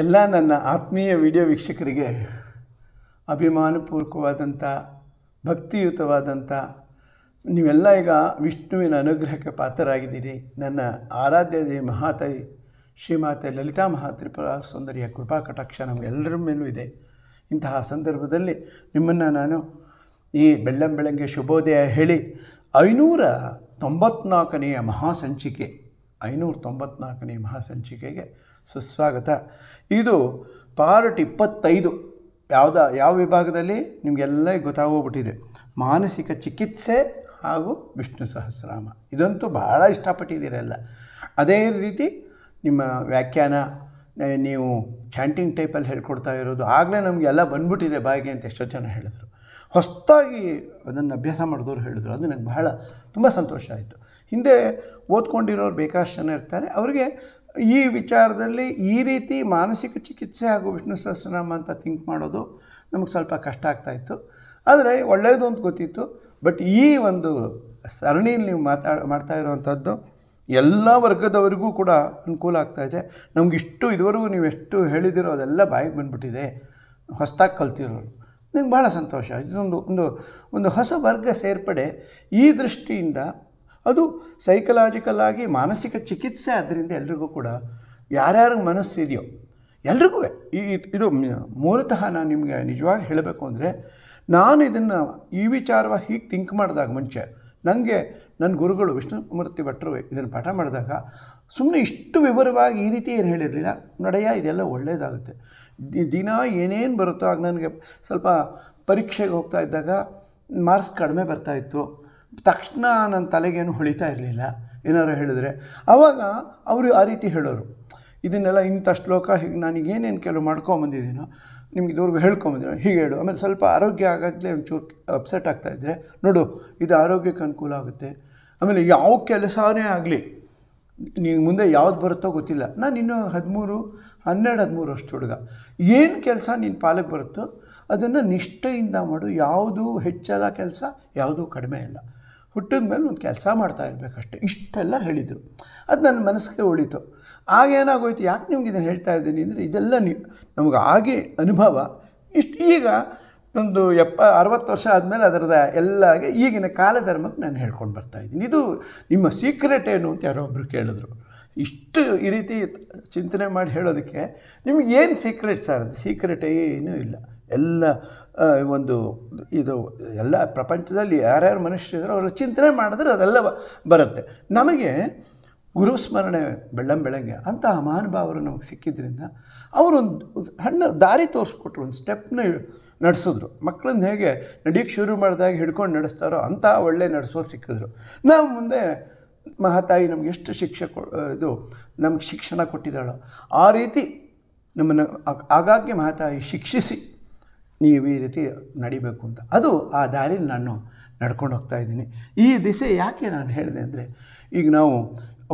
ಎಲ್ಲ ನನ್ನ ಆತ್ಮೀಯ ವಿಡಿಯೋ ವೀಕ್ಷಕರಿಗೆ ಅಭಿಮಾನಪೂರ್ವಕವಾದಂಥ ಭಕ್ತಿಯುತವಾದಂಥ ನೀವೆಲ್ಲ ಈಗ ವಿಷ್ಣುವಿನ ಅನುಗ್ರಹಕ್ಕೆ ಪಾತ್ರರಾಗಿದ್ದೀರಿ ನನ್ನ ಆರಾಧ್ಯ ಮಹಾತಾಯಿ ಶ್ರೀಮಾತೆ ಲಲಿತಾ ಮಹಾತ್ರಿಪುರ ಸುಂದರಿಯ ಕೃಪಾ ಕಟಾಕ್ಷ ನಮಗೆಲ್ಲರ ಮೇಲೂ ಇದೆ ಇಂತಹ ಸಂದರ್ಭದಲ್ಲಿ ನಿಮ್ಮನ್ನು ನಾನು ಈ ಬೆಳ್ಳಂಬೆಳಗ್ಗೆ ಶುಭೋದಯ ಹೇಳಿ ಐನೂರ ತೊಂಬತ್ನಾಲ್ಕನೆಯ ಮಹಾಸಂಚಿಕೆ ಐನೂರ ತೊಂಬತ್ನಾಲ್ಕನೆಯ ಮಹಾಸಂಚಿಕೆಗೆ ಸುಸ್ವಾಗತ ಇದು ಪಾರ್ಟ್ ಇಪ್ಪತ್ತೈದು ಯಾವ್ದ ಯಾವ ವಿಭಾಗದಲ್ಲಿ ನಿಮಗೆಲ್ಲ ಗೊತ್ತಾಗೋಗ್ಬಿಟ್ಟಿದೆ ಮಾನಸಿಕ ಚಿಕಿತ್ಸೆ ಹಾಗೂ ವಿಷ್ಣು ಸಹಸ್ರಾಮ ಇದಂತೂ ಬಹಳ ಇಷ್ಟಪಟ್ಟಿದ್ದೀರಲ್ಲ ಅದೇ ರೀತಿ ನಿಮ್ಮ ವ್ಯಾಖ್ಯಾನ ನೀವು ಚಾಂಟಿಂಗ್ ಟೈಪಲ್ಲಿ ಹೇಳ್ಕೊಡ್ತಾ ಇರೋದು ಆಗಲೇ ನಮಗೆಲ್ಲ ಬಂದ್ಬಿಟ್ಟಿದೆ ಬಾಯಿಗೆ ಅಂತ ಎಷ್ಟೋ ಜನ ಹೇಳಿದ್ರು ಹೊಸದಾಗಿ ಅದನ್ನು ಅಭ್ಯಾಸ ಮಾಡಿದವರು ಹೇಳಿದ್ರು ಅದು ನನಗೆ ಬಹಳ ತುಂಬ ಸಂತೋಷ ಆಯಿತು ಹಿಂದೆ ಓದ್ಕೊಂಡಿರೋರು ಬೇಕಾಷ್ಟು ಜನ ಇರ್ತಾರೆ ಅವರಿಗೆ ಈ ವಿಚಾರದಲ್ಲಿ ಈ ರೀತಿ ಮಾನಸಿಕ ಚಿಕಿತ್ಸೆ ಹಾಗೂ ವಿಷ್ಣು ಸಹಸ್ರನಾಮ ಅಂತ ಥಿಂಕ್ ಮಾಡೋದು ನಮಗೆ ಸ್ವಲ್ಪ ಕಷ್ಟ ಆಗ್ತಾ ಇತ್ತು ಆದರೆ ಒಳ್ಳೆಯದು ಅಂತ ಗೊತ್ತಿತ್ತು ಬಟ್ ಈ ಒಂದು ಸರಣಿಯಲ್ಲಿ ನೀವು ಮಾತಾಡ ಮಾಡ್ತಾ ಇರುವಂಥದ್ದು ಎಲ್ಲ ವರ್ಗದವರಿಗೂ ಕೂಡ ಅನುಕೂಲ ಆಗ್ತಾಯಿದೆ ಇಷ್ಟು ಇದುವರೆಗೂ ನೀವು ಎಷ್ಟು ಹೇಳಿದಿರೋ ಅದೆಲ್ಲ ಬಾಯಿಗೆ ಬಂದುಬಿಟ್ಟಿದೆ ಹೊಸ್ದಾಗಿ ಕಲ್ತಿರೋರು ನಂಗೆ ಭಾಳ ಸಂತೋಷ ಇದೊಂದು ಒಂದು ಒಂದು ಹೊಸ ವರ್ಗ ಸೇರ್ಪಡೆ ಈ ದೃಷ್ಟಿಯಿಂದ ಅದು ಸೈಕಲಾಜಿಕಲ್ ಆಗಿ ಮಾನಸಿಕ ಚಿಕಿತ್ಸೆ ಆದ್ದರಿಂದ ಎಲ್ರಿಗೂ ಕೂಡ ಯಾರ್ಯಾರ ಇದೆಯೋ ಎಲ್ರಿಗೂ ಈ ಇದು ಮೂಲತಃ ನಾನು ನಿಮಗೆ ನಿಜವಾಗಿ ಹೇಳಬೇಕು ಅಂದರೆ ನಾನು ಇದನ್ನು ಈ ವಿಚಾರವಾಗಿ ಹೀಗೆ ಥಿಂಕ್ ಮಾಡಿದಾಗ ಮುಂಚೆ ನನಗೆ ನನ್ನ ಗುರುಗಳು ವಿಷ್ಣುಮೂರ್ತಿ ಭಟ್ರು ಇದನ್ನು ಪಾಠ ಮಾಡಿದಾಗ ಸುಮ್ಮನೆ ಇಷ್ಟು ವಿವರವಾಗಿ ಈ ರೀತಿ ಏನು ಹೇಳಿರಲಿಲ್ಲ ನಡೆಯ ಇದೆಲ್ಲ ಒಳ್ಳೆಯದಾಗುತ್ತೆ ದಿನ ಏನೇನು ಬರುತ್ತೋ ಆಗ ನನಗೆ ಸ್ವಲ್ಪ ಪರೀಕ್ಷೆಗೆ ಹೋಗ್ತಾ ಇದ್ದಾಗ ಮಾರ್ಕ್ಸ್ ಕಡಿಮೆ ಬರ್ತಾಯಿತ್ತು ತಕ್ಷಣ ನನ್ನ ತಲೆಗೇನು ಹೊಳಿತಾ ಇರಲಿಲ್ಲ ಏನಾರು ಹೇಳಿದ್ರೆ ಆವಾಗ ಅವರು ಆ ರೀತಿ ಹೇಳೋರು ಇದನ್ನೆಲ್ಲ ಇಂಥ ಶ್ಲೋಕ ಹೀಗೆ ನನಗೇನೇನು ಕೆಲವು ಮಾಡ್ಕೊಂಬಂದಿದ್ದೀನೋ ನಿಮ್ಗೆ ಇದುವರೆಗೂ ಹೇಳ್ಕೊಂಬಂದಿರೋ ಹೀಗೆ ಹೇಳು ಆಮೇಲೆ ಸ್ವಲ್ಪ ಆರೋಗ್ಯ ಆಗಾಗಲೇ ಒಂಚೂರು ಅಪ್ಸೆಟ್ ಆಗ್ತಾಯಿದ್ರೆ ನೋಡು ಇದು ಆರೋಗ್ಯಕ್ಕೆ ಅನುಕೂಲ ಆಗುತ್ತೆ ಆಮೇಲೆ ಯಾವ ಕೆಲಸವೇ ಆಗಲಿ ನೀನು ಮುಂದೆ ಯಾವ್ದು ಬರುತ್ತೋ ಗೊತ್ತಿಲ್ಲ ನಾನು ಇನ್ನೂ ಹದಿಮೂರು ಹನ್ನೆರಡು ಹದಿಮೂರು ಅಷ್ಟು ಹುಡುಗ ಏನು ಕೆಲಸ ನಿನ್ನ ಪಾಲಕ್ಕೆ ಬರುತ್ತೋ ಅದನ್ನು ನಿಷ್ಠೆಯಿಂದ ಮಾಡು ಯಾವುದೂ ಹೆಚ್ಚಲ ಕೆಲಸ ಯಾವುದೂ ಕಡಿಮೆ ಇಲ್ಲ ಹುಟ್ಟಿದ ಮೇಲೆ ಒಂದು ಕೆಲಸ ಮಾಡ್ತಾ ಇರಬೇಕಷ್ಟೆ ಇಷ್ಟೆಲ್ಲ ಹೇಳಿದರು ಅದು ನನ್ನ ಮನಸ್ಸಿಗೆ ಉಳಿತು ಆಗ ಏನಾಗೋಯ್ತು ಯಾಕೆ ನಿಮ್ಗೆ ಇದನ್ನು ಹೇಳ್ತಾ ಇದ್ದೀನಿ ಅಂದರೆ ಇದೆಲ್ಲ ನೀವು ನಮಗೆ ಆಗೇ ಅನುಭವ ಇಷ್ಟು ಈಗ ಒಂದು ಎಪ್ಪ ಅರವತ್ತು ವರ್ಷ ಆದಮೇಲೆ ಅದರದ ಎಲ್ಲ ಈಗಿನ ಕಾಲಧರ್ಮಕ್ಕೆ ನಾನು ಹೇಳ್ಕೊಂಡು ಇದ್ದೀನಿ ಇದು ನಿಮ್ಮ ಸೀಕ್ರೆಟ್ ಏನು ಅಂತ ಯಾರೋ ಒಬ್ಬರು ಕೇಳಿದ್ರು ಇಷ್ಟು ಈ ರೀತಿ ಚಿಂತನೆ ಮಾಡಿ ಹೇಳೋದಕ್ಕೆ ನಿಮ್ಗೆ ಏನು ಸೀಕ್ರೆಟ್ ಸರ್ ಅದು ಸೀಕ್ರೆಟ್ ಏನೂ ಇಲ್ಲ ಎಲ್ಲ ಒಂದು ಇದು ಎಲ್ಲ ಪ್ರಪಂಚದಲ್ಲಿ ಯಾರ್ಯಾರು ಮನುಷ್ಯರಿದ್ರು ಅವರು ಚಿಂತನೆ ಮಾಡಿದ್ರೆ ಅದೆಲ್ಲ ಬರುತ್ತೆ ನಮಗೆ ಗುರುಸ್ಮರಣೆ ಬೆಳ್ಳಂಬೆಳಗ್ಗೆ ಅಂತಹ ಮಹಾನುಭಾವರು ನಮಗೆ ಸಿಕ್ಕಿದ್ರಿಂದ ಅವರೊಂದು ಹಣ್ಣು ದಾರಿ ತೋರಿಸ್ಕೊಟ್ರು ಒಂದು ಸ್ಟೆಪ್ನ ನಡೆಸಿದ್ರು ಮಕ್ಕಳನ್ನ ಹೇಗೆ ನಡೀಕೆ ಶುರು ಮಾಡಿದಾಗ ಹಿಡ್ಕೊಂಡು ನಡೆಸ್ತಾರೋ ಅಂಥ ಒಳ್ಳೆ ನಡೆಸೋರು ಸಿಕ್ಕಿದ್ರು ನಾವು ಮುಂದೆ ಮಹಾತಾಯಿ ನಮ್ಗೆ ಎಷ್ಟು ಶಿಕ್ಷೆ ಕೊ ಇದು ನಮ್ಗೆ ಶಿಕ್ಷಣ ಕೊಟ್ಟಿದ್ದಾಳೋ ಆ ರೀತಿ ನಮ್ಮನ್ನು ಆಗಾಗ್ಗೆ ಮಹಾತಾಯಿ ಶಿಕ್ಷಿಸಿ ನೀವು ಈ ರೀತಿ ನಡಿಬೇಕು ಅಂತ ಅದು ಆ ದಾರಿನ ನಾನು ನಡ್ಕೊಂಡು ಹೋಗ್ತಾ ಇದ್ದೀನಿ ಈ ದಿಸೆ ಯಾಕೆ ನಾನು ಹೇಳಿದೆ ಅಂದರೆ ಈಗ ನಾವು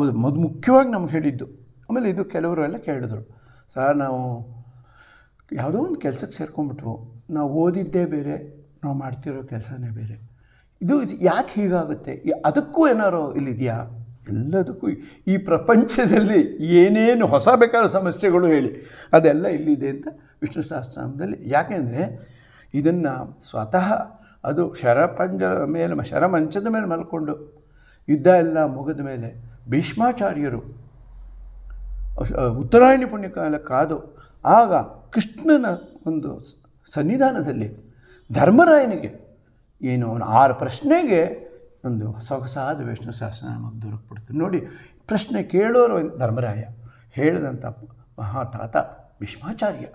ಅದು ಮೊದ ಮುಖ್ಯವಾಗಿ ನಮ್ಗೆ ಹೇಳಿದ್ದು ಆಮೇಲೆ ಇದು ಕೆಲವರು ಎಲ್ಲ ಕೇಳಿದ್ರು ಸರ್ ನಾವು ಯಾವುದೋ ಒಂದು ಕೆಲಸಕ್ಕೆ ಸೇರ್ಕೊಂಡ್ಬಿಟ್ವು ನಾವು ಓದಿದ್ದೇ ಬೇರೆ ನಾವು ಮಾಡ್ತಿರೋ ಕೆಲಸನೇ ಬೇರೆ ಇದು ಯಾಕೆ ಹೀಗಾಗುತ್ತೆ ಅದಕ್ಕೂ ಏನಾರು ಇಲ್ಲಿದೆಯಾ ಎಲ್ಲದಕ್ಕೂ ಈ ಪ್ರಪಂಚದಲ್ಲಿ ಏನೇನು ಹೊಸ ಬೇಕಾದ ಸಮಸ್ಯೆಗಳು ಹೇಳಿ ಅದೆಲ್ಲ ಇಲ್ಲಿದೆ ಅಂತ ವಿಷ್ಣು ಸಹಸ್ರನಾಮದಲ್ಲಿ ಯಾಕೆಂದರೆ ಇದನ್ನು ಸ್ವತಃ ಅದು ಶರಪಂಜರ ಮೇಲೆ ಶರಮಂಚದ ಮೇಲೆ ಮಲ್ಕೊಂಡು ಯುದ್ಧ ಎಲ್ಲ ಮುಗಿದ ಮೇಲೆ ಭೀಷ್ಮಾಚಾರ್ಯರು ಉತ್ತರಾಯಣಿ ಪುಣ್ಯಕಾಲ ಕಾದು ಆಗ ಕೃಷ್ಣನ ಒಂದು ಸನ್ನಿಧಾನದಲ್ಲಿ ಧರ್ಮರಾಯನಿಗೆ ಏನು ಅವನ ಆರು ಪ್ರಶ್ನೆಗೆ ಒಂದು ಹೊಸ ಹೊಸಾದ ವೈಷ್ಣವ ಶಾಸ್ತ್ರ ನಮಗೆ ನೋಡಿ ಪ್ರಶ್ನೆ ಕೇಳೋರು ಧರ್ಮರಾಯ ಹೇಳಿದಂಥ ಮಹಾ ತಾತ ಭೀಷ್ಮಾಚಾರ್ಯ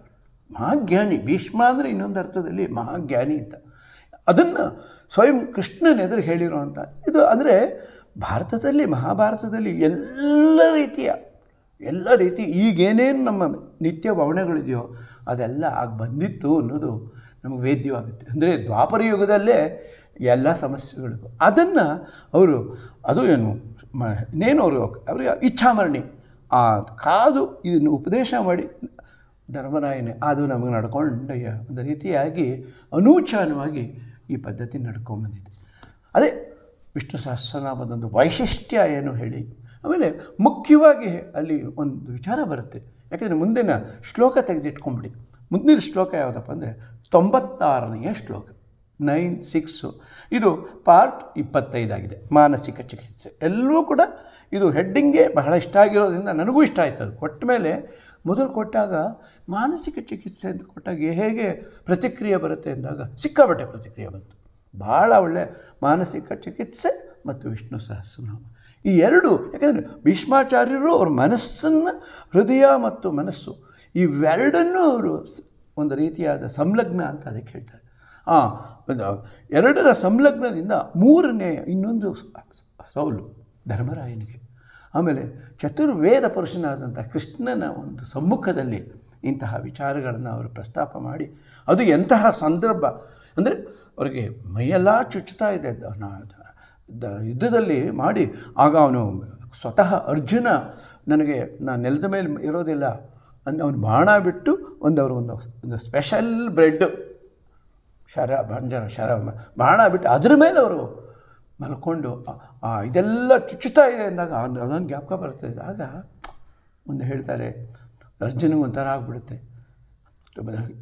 ಮಹಾಜ್ಞಾನಿ ಭೀಷ್ಮ ಅಂದರೆ ಇನ್ನೊಂದು ಅರ್ಥದಲ್ಲಿ ಮಹಾಜ್ಞಾನಿ ಅಂತ ಅದನ್ನು ಸ್ವಯಂ ಕೃಷ್ಣನ ಎದುರು ಹೇಳಿರುವಂಥ ಇದು ಅಂದರೆ ಭಾರತದಲ್ಲಿ ಮಹಾಭಾರತದಲ್ಲಿ ಎಲ್ಲ ರೀತಿಯ ಎಲ್ಲ ರೀತಿ ಈಗೇನೇನು ನಮ್ಮ ನಿತ್ಯ ಭವಣಗಳಿದೆಯೋ ಅದೆಲ್ಲ ಆಗ ಬಂದಿತ್ತು ಅನ್ನೋದು ನಮಗೆ ವೇದ್ಯವಾಗುತ್ತೆ ಅಂದರೆ ದ್ವಾಪರ ಯುಗದಲ್ಲೇ ಎಲ್ಲ ಸಮಸ್ಯೆಗಳಿಗೂ ಅದನ್ನು ಅವರು ಅದು ಏನು ಇನ್ನೇನು ಅವರು ಅವರಿಗೆ ಇಚ್ಛಾಮರಣಿ ಆ ಕಾದು ಇದನ್ನು ಉಪದೇಶ ಮಾಡಿ ಧರ್ಮರಾಯನೇ ಅದು ನಮಗೆ ನಡ್ಕೊಂಡು ಒಂದು ರೀತಿಯಾಗಿ ಅನೂಚಾನವಾಗಿ ಈ ಪದ್ಧತಿ ಬಂದಿದೆ ಅದೇ ವಿಷ್ಣು ಸಹಸ್ರನಾಮದೊಂದು ವೈಶಿಷ್ಟ್ಯ ಏನು ಹೇಳಿ ಆಮೇಲೆ ಮುಖ್ಯವಾಗಿ ಅಲ್ಲಿ ಒಂದು ವಿಚಾರ ಬರುತ್ತೆ ಯಾಕೆಂದರೆ ಮುಂದಿನ ಶ್ಲೋಕ ತೆಗೆದಿಟ್ಕೊಂಬಿಡಿ ಮುಂದಿನ ಶ್ಲೋಕ ಯಾವುದಪ್ಪ ಅಂದರೆ ತೊಂಬತ್ತಾರನೆಯ ಶ್ಲೋಕ ನೈನ್ ಸಿಕ್ಸು ಇದು ಪಾರ್ಟ್ ಇಪ್ಪತ್ತೈದಾಗಿದೆ ಮಾನಸಿಕ ಚಿಕಿತ್ಸೆ ಎಲ್ಲವೂ ಕೂಡ ಇದು ಹೆಡ್ಡಿಂಗೆ ಬಹಳ ಇಷ್ಟ ಆಗಿರೋದ್ರಿಂದ ನನಗೂ ಇಷ್ಟ ಆಯ್ತು ಅದು ಕೊಟ್ಟ ಮೇಲೆ ಮೊದಲು ಕೊಟ್ಟಾಗ ಮಾನಸಿಕ ಚಿಕಿತ್ಸೆ ಅಂತ ಕೊಟ್ಟಾಗ ಹೇಗೆ ಪ್ರತಿಕ್ರಿಯೆ ಬರುತ್ತೆ ಅಂದಾಗ ಸಿಕ್ಕಾಬಟ್ಟೆ ಪ್ರತಿಕ್ರಿಯೆ ಬಂತು ಭಾಳ ಒಳ್ಳೆಯ ಮಾನಸಿಕ ಚಿಕಿತ್ಸೆ ಮತ್ತು ವಿಷ್ಣು ಸಹಸ್ರನಾಮ ಈ ಎರಡು ಯಾಕೆಂದರೆ ಭೀಷ್ಮಾಚಾರ್ಯರು ಅವ್ರ ಮನಸ್ಸನ್ನು ಹೃದಯ ಮತ್ತು ಮನಸ್ಸು ಇವೆರಡನ್ನೂ ಅವರು ಒಂದು ರೀತಿಯಾದ ಸಂಲಗ್ನ ಅಂತ ಅದಕ್ಕೆ ಹೇಳ್ತಾರೆ ಆ ಎರಡರ ಸಂಲಗ್ನದಿಂದ ಮೂರನೇ ಇನ್ನೊಂದು ಸೌಲು ಧರ್ಮರಾಯನಿಗೆ ಆಮೇಲೆ ಚತುರ್ವೇದ ಪುರುಷನಾದಂಥ ಕೃಷ್ಣನ ಒಂದು ಸಮ್ಮುಖದಲ್ಲಿ ಇಂತಹ ವಿಚಾರಗಳನ್ನು ಅವರು ಪ್ರಸ್ತಾಪ ಮಾಡಿ ಅದು ಎಂತಹ ಸಂದರ್ಭ ಅಂದರೆ ಅವರಿಗೆ ಮೈಯೆಲ್ಲ ಚುಚ್ಚುತ್ತಾ ಇದೆ ಯುದ್ಧದಲ್ಲಿ ಮಾಡಿ ಆಗ ಅವನು ಸ್ವತಃ ಅರ್ಜುನ ನನಗೆ ನಾನು ನೆಲದ ಮೇಲೆ ಇರೋದಿಲ್ಲ ಅಂದರೆ ಅವನು ಬಾಣ ಬಿಟ್ಟು ಒಂದು ಅವರು ಒಂದು ಒಂದು ಸ್ಪೆಷಲ್ ಬ್ರೆಡ್ ಶರ ಭಂಜನ ಶರ ಬಾಣ ಬಿಟ್ಟು ಅದ್ರ ಮೇಲೆ ಅವರು ಮಲ್ಕೊಂಡು ಇದೆಲ್ಲ ಚುಚ್ಚುತ್ತಾ ಇದೆ ಅಂದಾಗ ಅದೊಂದು ಜ್ಞಾಪಕ ಬರ್ತದೆ ಆಗ ಮುಂದೆ ಹೇಳ್ತಾರೆ ಅರ್ಜುನಿಗೆ ಒಂಥರ ಆಗ್ಬಿಡುತ್ತೆ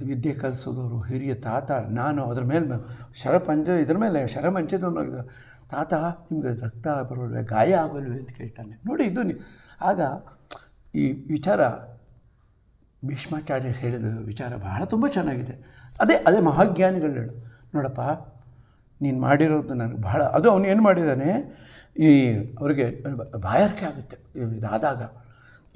ವಿದ್ಯೆ ಕಲಿಸೋದವರು ಹಿರಿಯ ತಾತ ನಾನು ಅದ್ರ ಮೇಲೆ ಶರಪಂಜ ಇದ್ರ ಮೇಲೆ ಶರಮಂಚದ ಮಂಚದ ತಾತ ನಿಮಗೆ ರಕ್ತ ಬರೋಲ್ವೇ ಗಾಯ ಆಗೋಲ್ವೇ ಅಂತ ಕೇಳ್ತಾನೆ ನೋಡಿ ಇದು ಆಗ ಈ ವಿಚಾರ ಭೀಷ್ಮಾಚಾರ್ಯ ಹೇಳಿದ ವಿಚಾರ ಬಹಳ ತುಂಬ ಚೆನ್ನಾಗಿದೆ ಅದೇ ಅದೇ ಮಹಾಜ್ಞಾನಿಗಳು ಹೇಳು ನೋಡಪ್ಪ ನೀನು ಮಾಡಿರೋದು ನನಗೆ ಬಹಳ ಅದು ಅವನು ಏನು ಮಾಡಿದ್ದಾನೆ ಈ ಅವರಿಗೆ ಬಾಯಾರಿಕೆ ಆಗುತ್ತೆ ಇದಾದಾಗ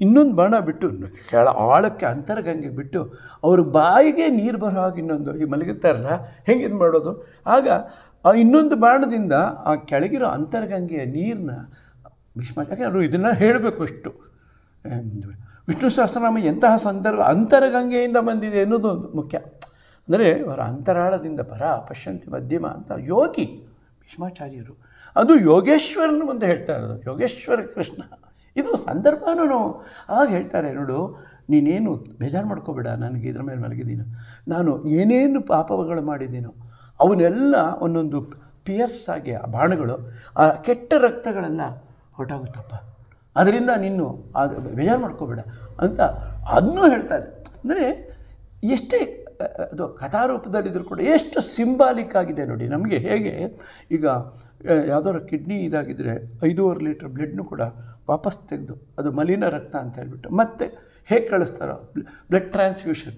ಇನ್ನೊಂದು ಬಾಣ ಬಿಟ್ಟು ಕೆಳ ಆಳಕ್ಕೆ ಅಂತರಗಂಗೆ ಬಿಟ್ಟು ಅವ್ರ ಬಾಯಿಗೆ ನೀರು ಬರೋ ಹಾಗೆ ಇನ್ನೊಂದು ಈ ಮಲಗಿರ್ತಾರಲ್ಲ ಹೆಂಗೆ ಇದು ಮಾಡೋದು ಆಗ ಆ ಇನ್ನೊಂದು ಬಾಣದಿಂದ ಆ ಕೆಳಗಿರೋ ಅಂತರಗಂಗೆಯ ನೀರನ್ನ ವಿಷ್ಮ ಯಾಕೆ ಅವರು ಇದನ್ನು ಹೇಳಬೇಕು ಅಷ್ಟು ವಿಷ್ಣು ಸಹಸ್ರನಾಮ ಎಂತಹ ಸಂದರ್ಭ ಅಂತರಗಂಗೆಯಿಂದ ಬಂದಿದೆ ಅನ್ನೋದು ಒಂದು ಮುಖ್ಯ ಅಂದರೆ ಅವರ ಅಂತರಾಳದಿಂದ ಪರ ಪಶ್ಯಂತಿ ಮಧ್ಯಮ ಅಂತ ಯೋಗಿ ಭೀಷ್ಮಾಚಾರ್ಯರು ಅದು ಯೋಗೇಶ್ವರನ ಮುಂದೆ ಹೇಳ್ತಾ ಇರೋದು ಯೋಗೇಶ್ವರ ಕೃಷ್ಣ ಇದು ಸಂದರ್ಭನೂ ಆಗ ಹೇಳ್ತಾರೆ ನೋಡು ನೀನೇನು ಬೇಜಾರು ಮಾಡ್ಕೋಬೇಡ ನನಗೆ ಇದ್ರ ಮೇಲೆ ಮಲಗಿದ್ದೀನಿ ನಾನು ಏನೇನು ಪಾಪಗಳು ಮಾಡಿದ್ದೀನೋ ಅವನ್ನೆಲ್ಲ ಒಂದೊಂದು ಪಿಯರ್ಸ್ ಆಗಿ ಆ ಬಾಣಗಳು ಆ ಕೆಟ್ಟ ರಕ್ತಗಳೆಲ್ಲ ಹೊರಟಾಗುತ್ತಪ್ಪ ಅದರಿಂದ ನೀನು ಬೇಜಾರು ಮಾಡ್ಕೋಬೇಡ ಅಂತ ಅದನ್ನೂ ಹೇಳ್ತಾರೆ ಅಂದರೆ ಎಷ್ಟೇ ಅದು ಕಥಾರೂಪದಲ್ಲಿದ್ದರೂ ಕೂಡ ಎಷ್ಟು ಸಿಂಬಾಲಿಕ್ ಆಗಿದೆ ನೋಡಿ ನಮಗೆ ಹೇಗೆ ಈಗ ಯಾವುದಾದ್ರು ಕಿಡ್ನಿ ಇದಾಗಿದ್ದರೆ ಐದೂವರೆ ಲೀಟ್ರ್ ಬ್ಲಡ್ನು ಕೂಡ ವಾಪಸ್ ತೆಗೆದು ಅದು ಮಲಿನ ರಕ್ತ ಅಂತ ಹೇಳಿಬಿಟ್ಟು ಮತ್ತೆ ಹೇಗೆ ಕಳಿಸ್ತಾರೋ ಬ್ಲಡ್ ಟ್ರಾನ್ಸ್ಫ್ಯೂಷನ್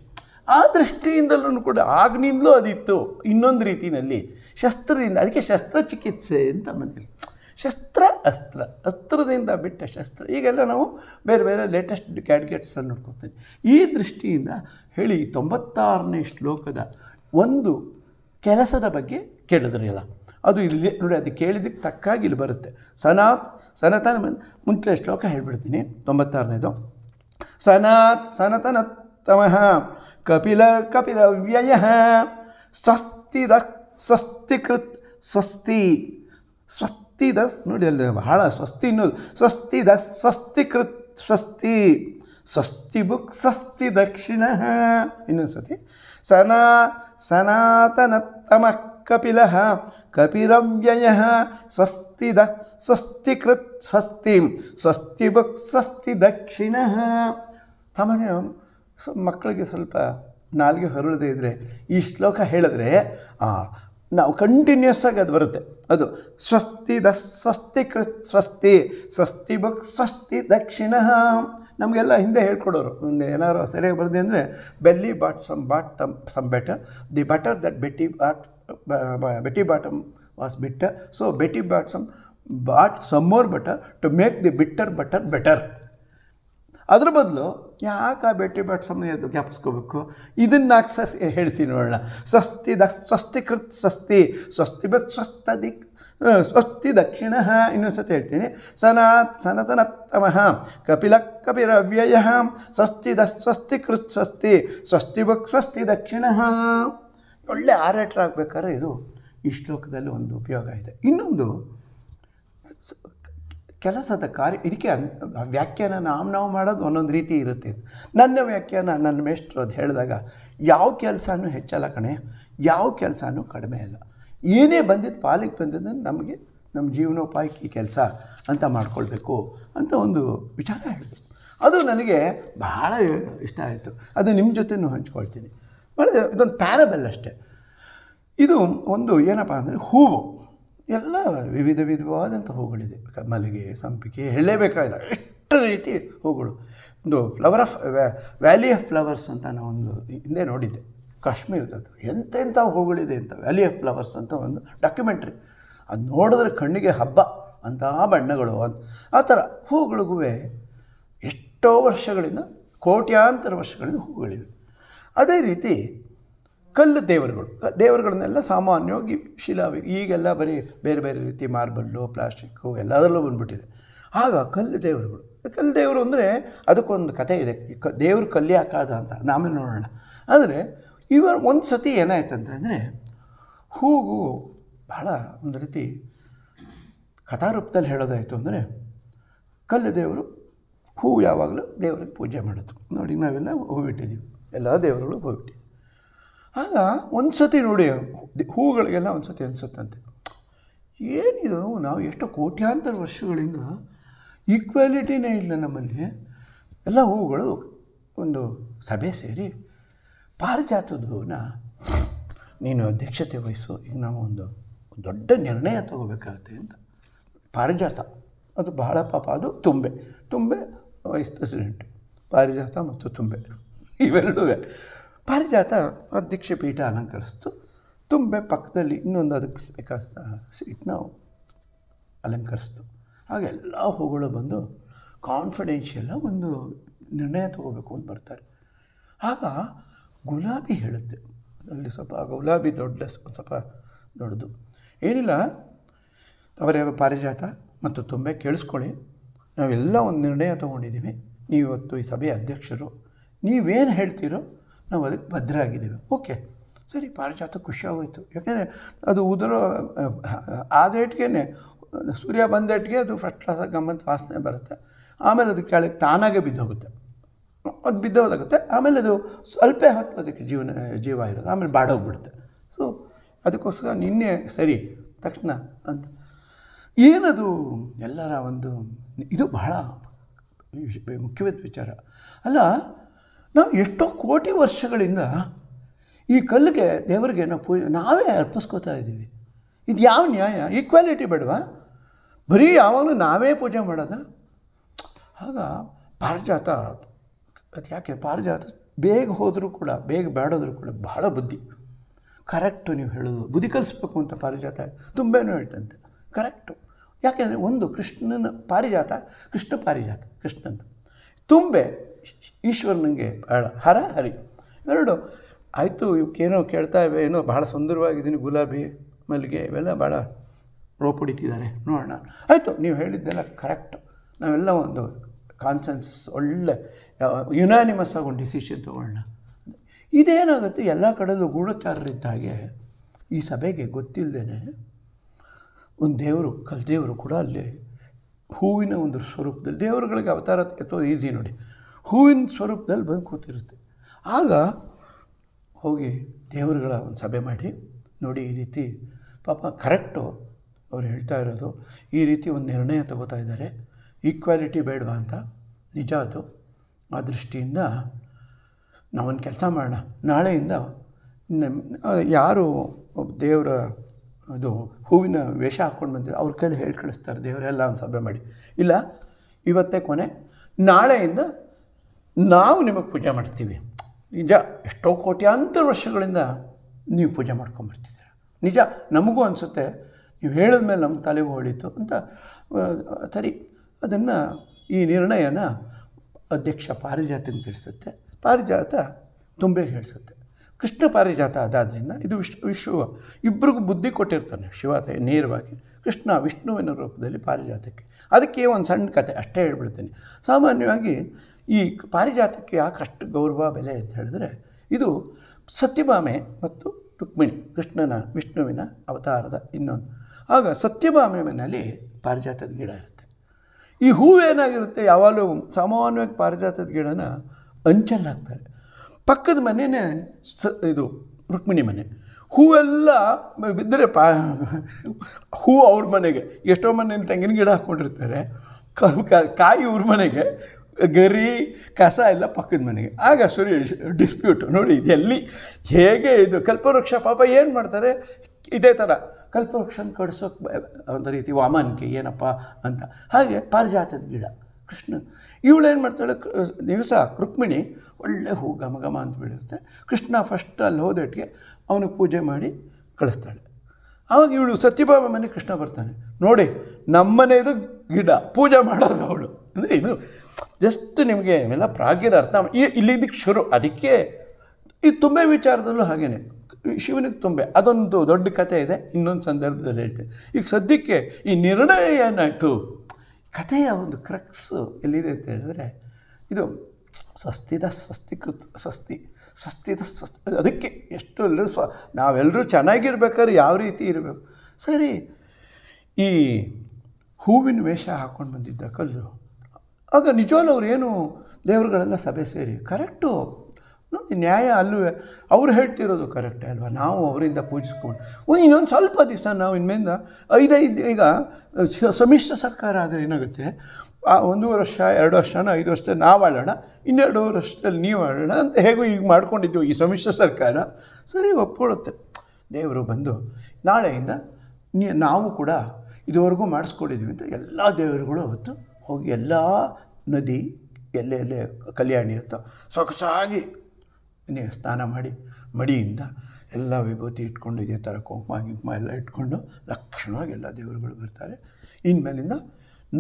ಆ ದೃಷ್ಟಿಯಿಂದಲೂ ಕೂಡ ಆಗಿನಿಂದಲೂ ಅದಿತ್ತು ಇನ್ನೊಂದು ರೀತಿಯಲ್ಲಿ ಶಸ್ತ್ರದಿಂದ ಅದಕ್ಕೆ ಶಸ್ತ್ರಚಿಕಿತ್ಸೆ ಅಂತ ಬಂದಿಲ್ಲ ಶಸ್ತ್ರ ಅಸ್ತ್ರ ಅಸ್ತ್ರದಿಂದ ಬಿಟ್ಟ ಶಸ್ತ್ರ ಈಗೆಲ್ಲ ನಾವು ಬೇರೆ ಬೇರೆ ಲೇಟೆಸ್ಟ್ ಕ್ಯಾಡ್ಗೆಟ್ಸನ್ನು ನೋಡ್ಕೊತೀನಿ ಈ ದೃಷ್ಟಿಯಿಂದ ಹೇಳಿ ತೊಂಬತ್ತಾರನೇ ಶ್ಲೋಕದ ಒಂದು ಕೆಲಸದ ಬಗ್ಗೆ ಕೇಳಿದ್ರಲ್ಲ ಅದು ಇಲ್ಲಿ ನೋಡಿ ಅದು ಕೇಳಿದಕ್ಕೆ ತಕ್ಕಾಗಿ ಇಲ್ಲಿ ಬರುತ್ತೆ ಸನಾತ್ ಸನತನ ಮುಂಚೆ ಶ್ಲೋಕ ಹೇಳ್ಬಿಡ್ತೀನಿ ತೊಂಬತ್ತಾರನೇದು ಸನಾತ್ ಸನತನತ್ತಮಃ ಕಪಿಲ ಕಪಿಲವ್ಯಯ ಸ್ವಸ್ತಿ ಸ್ವಸ್ತಿಕೃತ್ ಸ್ವಸ್ತಿ ಸ್ವಸ್ತಿ ದಸ್ ನೋಡಿ ಅಲ್ಲಿ ಬಹಳ ಸ್ವಸ್ತಿ ಅನ್ನೋದು ಸ್ವಸ್ತಿ ದಸ್ ಸ್ವಸ್ತಿ ಕೃತ್ ಸ್ವಸ್ತಿ ಸ್ವಸ್ತಿ ಬುಕ್ ಸ್ವಸ್ತಿ ದಕ್ಷಿಣ ಸತಿ ಸನಾ ಸನಾತನತ್ತಮ ಕಪಿಲ ಕಪಿರವ್ಯಯ ಸ್ವಸ್ತಿ ದ ಸ್ವಸ್ತಿ ಸ್ವಸ್ತಿ ಸ್ವಸ್ತಿ ಬುಕ್ ಸ್ವಸ್ತಿ ದಕ್ಷಿಣ ತಮಗೆ ಮಕ್ಕಳಿಗೆ ಸ್ವಲ್ಪ ನಾಲ್ಗೆ ಹೊರಳದೇ ಇದ್ದರೆ ಈ ಶ್ಲೋಕ ಹೇಳಿದ್ರೆ ಆ ನಾವು ಕಂಟಿನ್ಯೂಸ್ ಆಗಿ ಅದು ಬರುತ್ತೆ ಅದು ಸ್ವಸ್ತಿ ದ ಸ್ವಸ್ತಿ ಕೃತ್ ಸ್ವಸ್ತಿ ಸ್ವಸ್ತಿ ಬಕ್ ಸ್ವಸ್ತಿ ದಕ್ಷಿಣ ನಮಗೆಲ್ಲ ಹಿಂದೆ ಹೇಳ್ಕೊಡೋರು ಒಂದು ಏನಾದ್ರು ಸರಿಯಾಗಿ ಬರ್ದಿ ಅಂದರೆ Betty bought some bought some some better the butter that Betty bought Betty bottom was bitter so Betty bought some bought some more butter to make the bitter butter better ಅದ್ರ ಬದಲು ಯಾಕೆ ಆ ಭೇಟಿ ಬಾಟ್ ಅದು ಜ್ಞಾಪಿಸ್ಕೋಬೇಕು ಇದನ್ನು ಸಸ್ ಹೇಳಿಸಿ ನೋಡೋಣ ಸ್ವಸ್ತಿ ದ ಸ್ವಸ್ತಿ ಕೃತ್ ಸ್ವಸ್ತಿ ಸ್ವಸ್ತಿ ಭಕ್ ಸ್ವಸ್ಥ ದಿಕ್ ಸ್ವಸ್ತಿ ದಕ್ಷಿಣ ಸತಿ ಹೇಳ್ತೀನಿ ಸನಾತ್ ಸನತನತ್ತಮ ಕಪಿಲ ಕಪಿರವ್ಯಯ ಸ್ವಸ್ತಿ ದ ಸ್ವಸ್ತಿ ಕೃತ್ ಸ್ವಸ್ತಿ ಸ್ವಸ್ತಿ ಭಕ್ ಸ್ವಸ್ತಿ ದಕ್ಷಿಣ ಒಳ್ಳೆ ಆರಾಟರಾಗಬೇಕಾದ್ರೆ ಇದು ಈ ಶ್ಲೋಕದಲ್ಲಿ ಒಂದು ಉಪಯೋಗ ಇದೆ ಇನ್ನೊಂದು ಕೆಲಸದ ಕಾರ್ಯ ಇದಕ್ಕೆ ವ್ಯಾಖ್ಯಾನ ನಾವು ನಾವು ಮಾಡೋದು ಒಂದೊಂದು ರೀತಿ ಇರುತ್ತೆ ನನ್ನ ವ್ಯಾಖ್ಯಾನ ನನ್ನ ಮೇಷ್ಟ್ರು ಅದು ಹೇಳಿದಾಗ ಯಾವ ಕೆಲಸನೂ ಹೆಚ್ಚಲ್ಲ ಕಣೆ ಯಾವ ಕೆಲಸನೂ ಕಡಿಮೆ ಇಲ್ಲ ಏನೇ ಬಂದಿದ್ದು ಪಾಲಿಗೆ ಬಂದಿದ್ದು ನಮಗೆ ನಮ್ಮ ಜೀವನೋಪಾಯಕ್ಕೆ ಈ ಕೆಲಸ ಅಂತ ಮಾಡ್ಕೊಳ್ಬೇಕು ಅಂತ ಒಂದು ವಿಚಾರ ಹೇಳಿದ್ರು ಅದು ನನಗೆ ಬಹಳ ಇಷ್ಟ ಆಯಿತು ಅದು ನಿಮ್ಮ ಜೊತೆನೂ ಹಂಚ್ಕೊಳ್ತೀನಿ ಮಾಡಿದೆ ಇದೊಂದು ಪ್ಯಾರಬೆಲ್ ಅಷ್ಟೇ ಇದು ಒಂದು ಏನಪ್ಪ ಅಂದರೆ ಹೂವು ಎಲ್ಲ ವಿವಿಧ ವಿಧವಾದಂಥ ಹೂಗಳಿದೆ ಮಲ್ಲಿಗೆ ಸಂಪಿಗೆ ಹೇಳಲೇಬೇಕಾಗಿಲ್ಲ ಎಷ್ಟು ರೀತಿ ಹೂಗಳು ಒಂದು flower of valley of flowers ಅಂತ ಒಂದು ಹಿಂದೆ ನೋಡಿದ್ದೆ ಕಾಶ್ಮೀರದ ಹತ್ರ ಎಂತೆಂಥ ಹೂಗಳಿದೆ ಅಂತ ವ್ಯಾಲಿ ಆಫ್ ಫ್ಲವರ್ಸ್ ಅಂತ ಒಂದು ಡಾಕ್ಯುಮೆಂಟ್ರಿ ಅದು ನೋಡಿದ್ರೆ ಕಣ್ಣಿಗೆ ಹಬ್ಬ ಅಂತಹ ಬಣ್ಣಗಳು ಅಂತ ಆ ಥರ ಹೂಗಳಿಗೂ ಎಷ್ಟೋ ವರ್ಷಗಳಿಂದ ಕೋಟ್ಯಾಂತರ ವರ್ಷಗಳಿಂದ ಹೂಗಳಿವೆ ಅದೇ ರೀತಿ ಕಲ್ಲು ದೇವರುಗಳು ದೇವರುಗಳನ್ನೆಲ್ಲ ಸಾಮಾನ್ಯವಾಗಿ ಶಿಲಾ ಈಗೆಲ್ಲ ಬರೀ ಬೇರೆ ಬೇರೆ ರೀತಿ ಮಾರ್ಬಲ್ಲು ಪ್ಲಾಸ್ಟಿಕ್ಕು ಎಲ್ಲದರಲ್ಲೂ ಬಂದುಬಿಟ್ಟಿದೆ ಆಗ ಕಲ್ಲು ದೇವರುಗಳು ಕಲ್ಲು ದೇವರು ಅಂದರೆ ಅದಕ್ಕೊಂದು ಕತೆ ಇದೆ ಕ ದೇವರು ಕಲ್ಲಿ ಹಾಕಾದ ಅಂತ ಆಮೇಲೆ ನೋಡೋಣ ಆದರೆ ಇವ ಒಂದು ಸತಿ ಅಂದರೆ ಹೂಗು ಬಹಳ ಒಂದು ರೀತಿ ಕಥಾರೂಪದಲ್ಲಿ ಹೇಳೋದಾಯಿತು ಅಂದರೆ ಕಲ್ಲು ದೇವರು ಹೂವು ಯಾವಾಗಲೂ ದೇವರಿಗೆ ಪೂಜೆ ಮಾಡೋದು ನೋಡಿ ನಾವೆಲ್ಲ ಹೂವಿಟ್ಟಿದ್ದೀವಿ ಎಲ್ಲ ದೇವರುಗಳು ಹೂವಿಟ್ಟಿದ್ದೀವಿ ಆಗ ಒಂದು ಸತಿ ನೋಡಿ ಹೂಗಳಿಗೆಲ್ಲ ಒಂದು ಸತಿ ಅನಿಸುತ್ತಂತೆ ಏನಿದು ನಾವು ಎಷ್ಟೋ ಕೋಟ್ಯಾಂತರ ವರ್ಷಗಳಿಂದ ಈಕ್ವಾಲಿಟಿನೇ ಇಲ್ಲ ನಮ್ಮಲ್ಲಿ ಎಲ್ಲ ಹೂಗಳು ಒಂದು ಸಭೆ ಸೇರಿ ಪಾರಿಜಾತದನ್ನ ನೀನು ಅಧ್ಯಕ್ಷತೆ ವಹಿಸು ಈಗ ನಾವು ಒಂದು ದೊಡ್ಡ ನಿರ್ಣಯ ತಗೋಬೇಕಾಗತ್ತೆ ಅಂತ ಪಾರಿಜಾತ ಅದು ಬಹಳ ಪಾಪ ಅದು ತುಂಬೆ ತುಂಬೆ ವೈಸ್ ಪ್ರೆಸಿಡೆಂಟ್ ಪಾರಿಜಾತ ಮತ್ತು ತುಂಬೆ ಇವೆರಡೂ ಪಾರಿಜಾತ ಅಧ್ಯಕ್ಷ ಪೀಠ ಅಲಂಕರಿಸ್ತು ತುಂಬೆ ಪಕ್ಕದಲ್ಲಿ ಇನ್ನೊಂದು ಅದಕ್ಕೆ ಬೇಕಾದ ಸೀಟ್ನ ಅಲಂಕರಿಸ್ತು ಆಗ ಎಲ್ಲ ಹೂಗಳು ಬಂದು ಕಾನ್ಫಿಡೆನ್ಷಿಯಲ್ಲ ಒಂದು ನಿರ್ಣಯ ತಗೋಬೇಕು ಅಂತ ಬರ್ತಾರೆ ಆಗ ಗುಲಾಬಿ ಹೇಳುತ್ತೆ ಅಲ್ಲಿ ಸ್ವಲ್ಪ ಗುಲಾಬಿ ದೊಡ್ಡ ಸ್ವಲ್ಪ ದೊಡ್ಡದು ಏನಿಲ್ಲ ಅವರೇ ಪಾರಿಜಾತ ಮತ್ತು ತುಂಬೆ ಕೇಳಿಸ್ಕೊಳ್ಳಿ ನಾವೆಲ್ಲ ಒಂದು ನಿರ್ಣಯ ತೊಗೊಂಡಿದ್ದೀವಿ ಇವತ್ತು ಈ ಸಭೆಯ ಅಧ್ಯಕ್ಷರು ನೀವೇನು ಹೇಳ್ತೀರೋ ನಾವು ಅದಕ್ಕೆ ಭದ್ರ ಆಗಿದ್ದೀವಿ ಓಕೆ ಸರಿ ಪಾರಿಜಾತ ಖುಷಿಯಾಗೋಯಿತು ಯಾಕೆಂದರೆ ಅದು ಉದುರೋ ಆದೇಟ್ಗೆ ಸೂರ್ಯ ಬಂದೇಟ್ಗೆ ಅದು ಫಸ್ಟ್ ಕ್ಲಾಸ್ ಗಮ್ಮಂತ ವಾಸನೆ ಬರುತ್ತೆ ಆಮೇಲೆ ಅದು ಕೆಳಗೆ ತಾನಾಗೆ ಬಿದ್ದೋಗುತ್ತೆ ಅದು ಬಿದ್ದೋದಾಗುತ್ತೆ ಆಮೇಲೆ ಅದು ಸ್ವಲ್ಪ ಹೊತ್ತು ಅದಕ್ಕೆ ಜೀವನ ಜೀವ ಇರೋದು ಆಮೇಲೆ ಬಾಡೋಗ್ಬಿಡುತ್ತೆ ಸೊ ಅದಕ್ಕೋಸ್ಕರ ನಿನ್ನೆ ಸರಿ ತಕ್ಷಣ ಅಂತ ಏನದು ಎಲ್ಲರ ಒಂದು ಇದು ಬಹಳ ಮುಖ್ಯವಾದ ವಿಚಾರ ಅಲ್ಲ ನಾವು ಎಷ್ಟೋ ಕೋಟಿ ವರ್ಷಗಳಿಂದ ಈ ಕಲ್ಲಿಗೆ ದೇವರಿಗೆ ನಾವು ಪೂಜೆ ನಾವೇ ಅರ್ಪಿಸ್ಕೋತಾ ಇದ್ದೀವಿ ಇದು ಯಾವ ನ್ಯಾಯ ಈಕ್ವಾಲಿಟಿ ಬೇಡವಾ ಬರೀ ಯಾವಾಗಲೂ ನಾವೇ ಪೂಜೆ ಮಾಡೋದ ಆಗ ಪಾರಿಜಾತ ಅದು ಯಾಕೆ ಪಾರಿಜಾತ ಬೇಗ ಹೋದರೂ ಕೂಡ ಬೇಗ ಬೇಡೋದ್ರೂ ಕೂಡ ಬಹಳ ಬುದ್ಧಿ ಕರೆಕ್ಟು ನೀವು ಹೇಳೋದು ಬುದ್ಧಿ ಕಲಿಸ್ಬೇಕು ಅಂತ ಪಾರಿಜಾತ ತುಂಬೇನೂ ಹೇಳ್ತಂತೆ ಕರೆಕ್ಟು ಯಾಕೆಂದರೆ ಒಂದು ಕೃಷ್ಣನ ಪಾರಿಜಾತ ಕೃಷ್ಣ ಪಾರಿಜಾತ ಕೃಷ್ಣಂತ ತುಂಬೆ ಈಶ್ವರನಿಗೆ ಬಹಳ ಹರ ಹರಿ ಎರಡು ಆಯಿತು ಇವಕ್ಕೇನೋ ಕೇಳ್ತಾ ಇವೆ ಏನೋ ಭಾಳ ಸುಂದರವಾಗಿದ್ದೀನಿ ಗುಲಾಬಿ ಮಲ್ಲಿಗೆ ಇವೆಲ್ಲ ಭಾಳ ರೋಪ್ ಹೊಡಿತಿದ್ದಾರೆ ನೋಡೋಣ ಆಯಿತು ನೀವು ಹೇಳಿದ್ದೆಲ್ಲ ಕರೆಕ್ಟ್ ನಾವೆಲ್ಲ ಒಂದು ಕಾನ್ಸೆನ್ಸಸ್ ಒಳ್ಳೆ ಯುನಾನಿಮಸ್ ಆಗಿ ಒಂದು ಡಿಸಿಷನ್ ತೊಗೊಳ್ಳೋಣ ಇದೇನಾಗುತ್ತೆ ಎಲ್ಲ ಗೂಢಚಾರರಿದ್ದ ಹಾಗೆ ಈ ಸಭೆಗೆ ಗೊತ್ತಿಲ್ಲದೇ ಒಂದು ದೇವರು ಕಲ್ ಕೂಡ ಅಲ್ಲಿ ಹೂವಿನ ಒಂದು ಸ್ವರೂಪದಲ್ಲಿ ದೇವರುಗಳಿಗೆ ಅವತಾರ ಎತ್ತೋದು ಈಸಿ ನೋಡಿ ಹೂವಿನ ಸ್ವರೂಪದಲ್ಲಿ ಬಂದು ಕೂತಿರುತ್ತೆ ಆಗ ಹೋಗಿ ದೇವರುಗಳ ಒಂದು ಸಭೆ ಮಾಡಿ ನೋಡಿ ಈ ರೀತಿ ಪಾಪ ಕರೆಕ್ಟು ಅವ್ರು ಹೇಳ್ತಾ ಇರೋದು ಈ ರೀತಿ ಒಂದು ನಿರ್ಣಯ ತಗೋತಾ ಇದ್ದಾರೆ ಈಕ್ವಾಲಿಟಿ ಬೇಡವಾ ಅಂತ ನಿಜ ಅದು ಆ ದೃಷ್ಟಿಯಿಂದ ನಾವೊಂದು ಕೆಲಸ ಮಾಡೋಣ ನಾಳೆಯಿಂದ ಯಾರು ದೇವರ ಇದು ಹೂವಿನ ವೇಷ ಹಾಕ್ಕೊಂಡು ಬಂದಿರೋ ಅವ್ರ ಕೈಲಿ ಹೇಳಿ ಕಳಿಸ್ತಾರೆ ದೇವರೆಲ್ಲ ಒಂದು ಸಭೆ ಮಾಡಿ ಇಲ್ಲ ಇವತ್ತೇ ಕೊನೆ ನಾಳೆಯಿಂದ ನಾವು ನಿಮಗೆ ಪೂಜೆ ಮಾಡ್ತೀವಿ ನಿಜ ಎಷ್ಟೋ ಕೋಟ್ಯಾಂತರ ವರ್ಷಗಳಿಂದ ನೀವು ಪೂಜೆ ಮಾಡ್ಕೊಂಬರ್ತಿದ್ದೀರ ನಿಜ ನಮಗೂ ಅನಿಸುತ್ತೆ ನೀವು ಹೇಳಿದ ಮೇಲೆ ನಮ್ಮ ತಲೆಗೂ ಹೊಡೀತು ಅಂತ ಸರಿ ಅದನ್ನು ಈ ನಿರ್ಣಯನ ಅಧ್ಯಕ್ಷ ಪಾರಿಜಾತನ ತಿಳಿಸುತ್ತೆ ಪಾರಿಜಾತ ತುಂಬೆ ಹೇಳಿಸುತ್ತೆ ಕೃಷ್ಣ ಪಾರಿಜಾತ ಅದಾದ್ದರಿಂದ ಇದು ವಿಶ್ ವಿಶ್ವ ಇಬ್ಬರಿಗೂ ಬುದ್ಧಿ ಕೊಟ್ಟಿರ್ತಾನೆ ಶಿವಾತ ನೇರವಾಗಿ ಕೃಷ್ಣ ವಿಷ್ಣುವಿನ ರೂಪದಲ್ಲಿ ಪಾರಿಜಾತಕ್ಕೆ ಅದಕ್ಕೆ ಒಂದು ಸಣ್ಣ ಕತೆ ಅಷ್ಟೇ ಹೇಳ್ಬಿಡ್ತೀನಿ ಸಾಮಾನ್ಯವಾಗಿ ಈ ಪಾರಿಜಾತಕ್ಕೆ ಯಾಕಷ್ಟು ಗೌರವ ಬೆಲೆ ಅಂತ ಹೇಳಿದ್ರೆ ಇದು ಸತ್ಯಭಾಮೆ ಮತ್ತು ರುಕ್ಮಿಣಿ ಕೃಷ್ಣನ ವಿಷ್ಣುವಿನ ಅವತಾರದ ಇನ್ನೊಂದು ಆಗ ಸತ್ಯಭಾಮೆ ಮನೆಯಲ್ಲಿ ಪಾರಿಜಾತದ ಗಿಡ ಇರುತ್ತೆ ಈ ಹೂವು ಏನಾಗಿರುತ್ತೆ ಯಾವಾಗಲೂ ಸಾಮಾನ್ಯವಾಗಿ ಪಾರಿಜಾತದ ಗಿಡನ ಅಂಚಲ್ಲಿ ಹಾಕ್ತಾರೆ ಪಕ್ಕದ ಮನೆಯೇ ಸ ಇದು ರುಕ್ಮಿಣಿ ಮನೆ ಹೂವೆಲ್ಲ ಬಿದ್ದರೆ ಪಾ ಹೂವು ಅವ್ರ ಮನೆಗೆ ಎಷ್ಟೋ ಮನೇಲಿ ತೆಂಗಿನ ಗಿಡ ಹಾಕ್ಕೊಂಡಿರ್ತಾರೆ ಕಾಯಿ ಇವ್ರ ಮನೆಗೆ ಗರಿ ಕಸ ಎಲ್ಲ ಪಕ್ಕದ ಮನೆಗೆ ಆಗ ಸುರಿ ಡಿಸ್ಪ್ಯೂಟು ನೋಡಿ ಇದೆಲ್ಲಿ ಹೇಗೆ ಇದು ಕಲ್ಪವೃಕ್ಷ ಪಾಪ ಏನು ಮಾಡ್ತಾರೆ ಇದೇ ಥರ ಕಲ್ಪವೃಕ್ಷನ ಕಡಿಸೋಕೆ ಒಂದು ರೀತಿ ವಾಮನಕ್ಕೆ ಏನಪ್ಪ ಅಂತ ಹಾಗೆ ಪಾರಿಜಾತದ ಗಿಡ ಕೃಷ್ಣ ಏನು ಮಾಡ್ತಾಳೆ ದಿವಸ ರುಕ್ಮಿಣಿ ಒಳ್ಳೆ ಹೂ ಘಮ ಘಮ ಅಂತ ಬೆಳಿರುತ್ತೆ ಕೃಷ್ಣ ಫಸ್ಟ್ ಅಲ್ಲಿ ಹೋದಟ್ಟಿಗೆ ಅವನಿಗೆ ಪೂಜೆ ಮಾಡಿ ಕಳಿಸ್ತಾಳೆ ಆವಾಗ ಇವಳು ಸತ್ಯಭಾಮ ಮನೆ ಕೃಷ್ಣ ಬರ್ತಾನೆ ನೋಡಿ ನಮ್ಮನೆಯದು ಗಿಡ ಪೂಜೆ ಮಾಡೋದು ಅವಳು ಅಂದರೆ ಇದು ಜಸ್ಟ್ ನಿಮಗೆ ಎಲ್ಲ ಪ್ರಾಗಿರ ಅರ್ಥ ಇಲ್ಲಿ ಇದಕ್ಕೆ ಶುರು ಅದಕ್ಕೆ ಈ ತುಂಬೆ ವಿಚಾರದಲ್ಲೂ ಹಾಗೇನೆ ಶಿವನಿಗೆ ತುಂಬೆ ಅದೊಂದು ದೊಡ್ಡ ಕತೆ ಇದೆ ಇನ್ನೊಂದು ಸಂದರ್ಭದಲ್ಲಿ ಹೇಳ್ತೀನಿ ಈಗ ಸದ್ಯಕ್ಕೆ ಈ ನಿರ್ಣಯ ಏನಾಯಿತು ಕಥೆಯ ಒಂದು ಕ್ರಕ್ಸ್ ಎಲ್ಲಿದೆ ಅಂತ ಹೇಳಿದ್ರೆ ಇದು ಸ್ವಸ್ತಿದ ಸ್ವಸ್ತಿಕೃತ ಸ್ವಸ್ತಿ ಸ್ವಸ್ತಿದ ಸ್ವಸ್ತಿ ಅದಕ್ಕೆ ಎಷ್ಟು ಎಲ್ಲರೂ ಸ್ವ ನಾವೆಲ್ಲರೂ ಚೆನ್ನಾಗಿರ್ಬೇಕಾದ್ರೆ ಯಾವ ರೀತಿ ಇರಬೇಕು ಸರಿ ಈ ಹೂವಿನ ವೇಷ ಹಾಕ್ಕೊಂಡು ಬಂದಿದ್ದ ಕಲ್ಲು ಆಗ ನಿಜವಾಗ್ಲೂ ಅವ್ರು ಏನು ದೇವರುಗಳೆಲ್ಲ ಸಭೆ ಸೇರಿ ಕರೆಕ್ಟು ನೋಡಿ ನ್ಯಾಯ ಅಲ್ಲವೇ ಅವ್ರು ಹೇಳ್ತಿರೋದು ಕರೆಕ್ಟೇ ಅಲ್ವಾ ನಾವು ಅವರಿಂದ ಪೂಜಿಸ್ಕೊಂಡು ಇನ್ನೊಂದು ಸ್ವಲ್ಪ ದಿವಸ ನಾವು ಇನ್ಮೇಲಿಂದ ಐದೈದು ಈಗ ಸಮ್ಮಿಶ್ರ ಸರ್ಕಾರ ಆದರೆ ಏನಾಗುತ್ತೆ ಆ ಒಂದು ವರ್ಷ ಎರಡು ವರ್ಷನ ಐದು ವರ್ಷದಲ್ಲಿ ನಾವು ಆಳೋಣ ಇನ್ನೆರಡು ವರ್ಷದಲ್ಲಿ ನೀವು ಆಳೋಣ ಅಂತ ಹೇಗೂ ಈಗ ಮಾಡ್ಕೊಂಡಿದ್ದೀವಿ ಈ ಸಮ್ಮಿಶ್ರ ಸರ್ಕಾರ ಸರಿ ಒಪ್ಕೊಳ್ಳುತ್ತೆ ದೇವರು ಬಂದು ನಾಳೆಯಿಂದ ನಾವು ಕೂಡ ಇದುವರೆಗೂ ಮಾಡಿಸ್ಕೊಂಡಿದ್ದೀವಿ ಅಂತ ಎಲ್ಲ ದೇವರುಗಳು ಅವತ್ತು ಹೋಗಿ ಎಲ್ಲ ನದಿ ಎಲ್ಲೇ ಎಲ್ಲೇ ಕಲ್ಯಾಣಿ ಇರ್ತಾವೆ ಸೊಗಸಾಗಿ ನೀವು ಸ್ನಾನ ಮಾಡಿ ಮಡಿಯಿಂದ ಎಲ್ಲ ವಿಭೂತಿ ಇಟ್ಕೊಂಡು ಇದೇ ಥರ ಕುಂಕುಮ ಗಿಂಕುಮ ಎಲ್ಲ ಇಟ್ಕೊಂಡು ಲಕ್ಷಣವಾಗಿ ಎಲ್ಲ ದೇವರುಗಳು ಬರ್ತಾರೆ ಇನ್ಮೇಲಿಂದ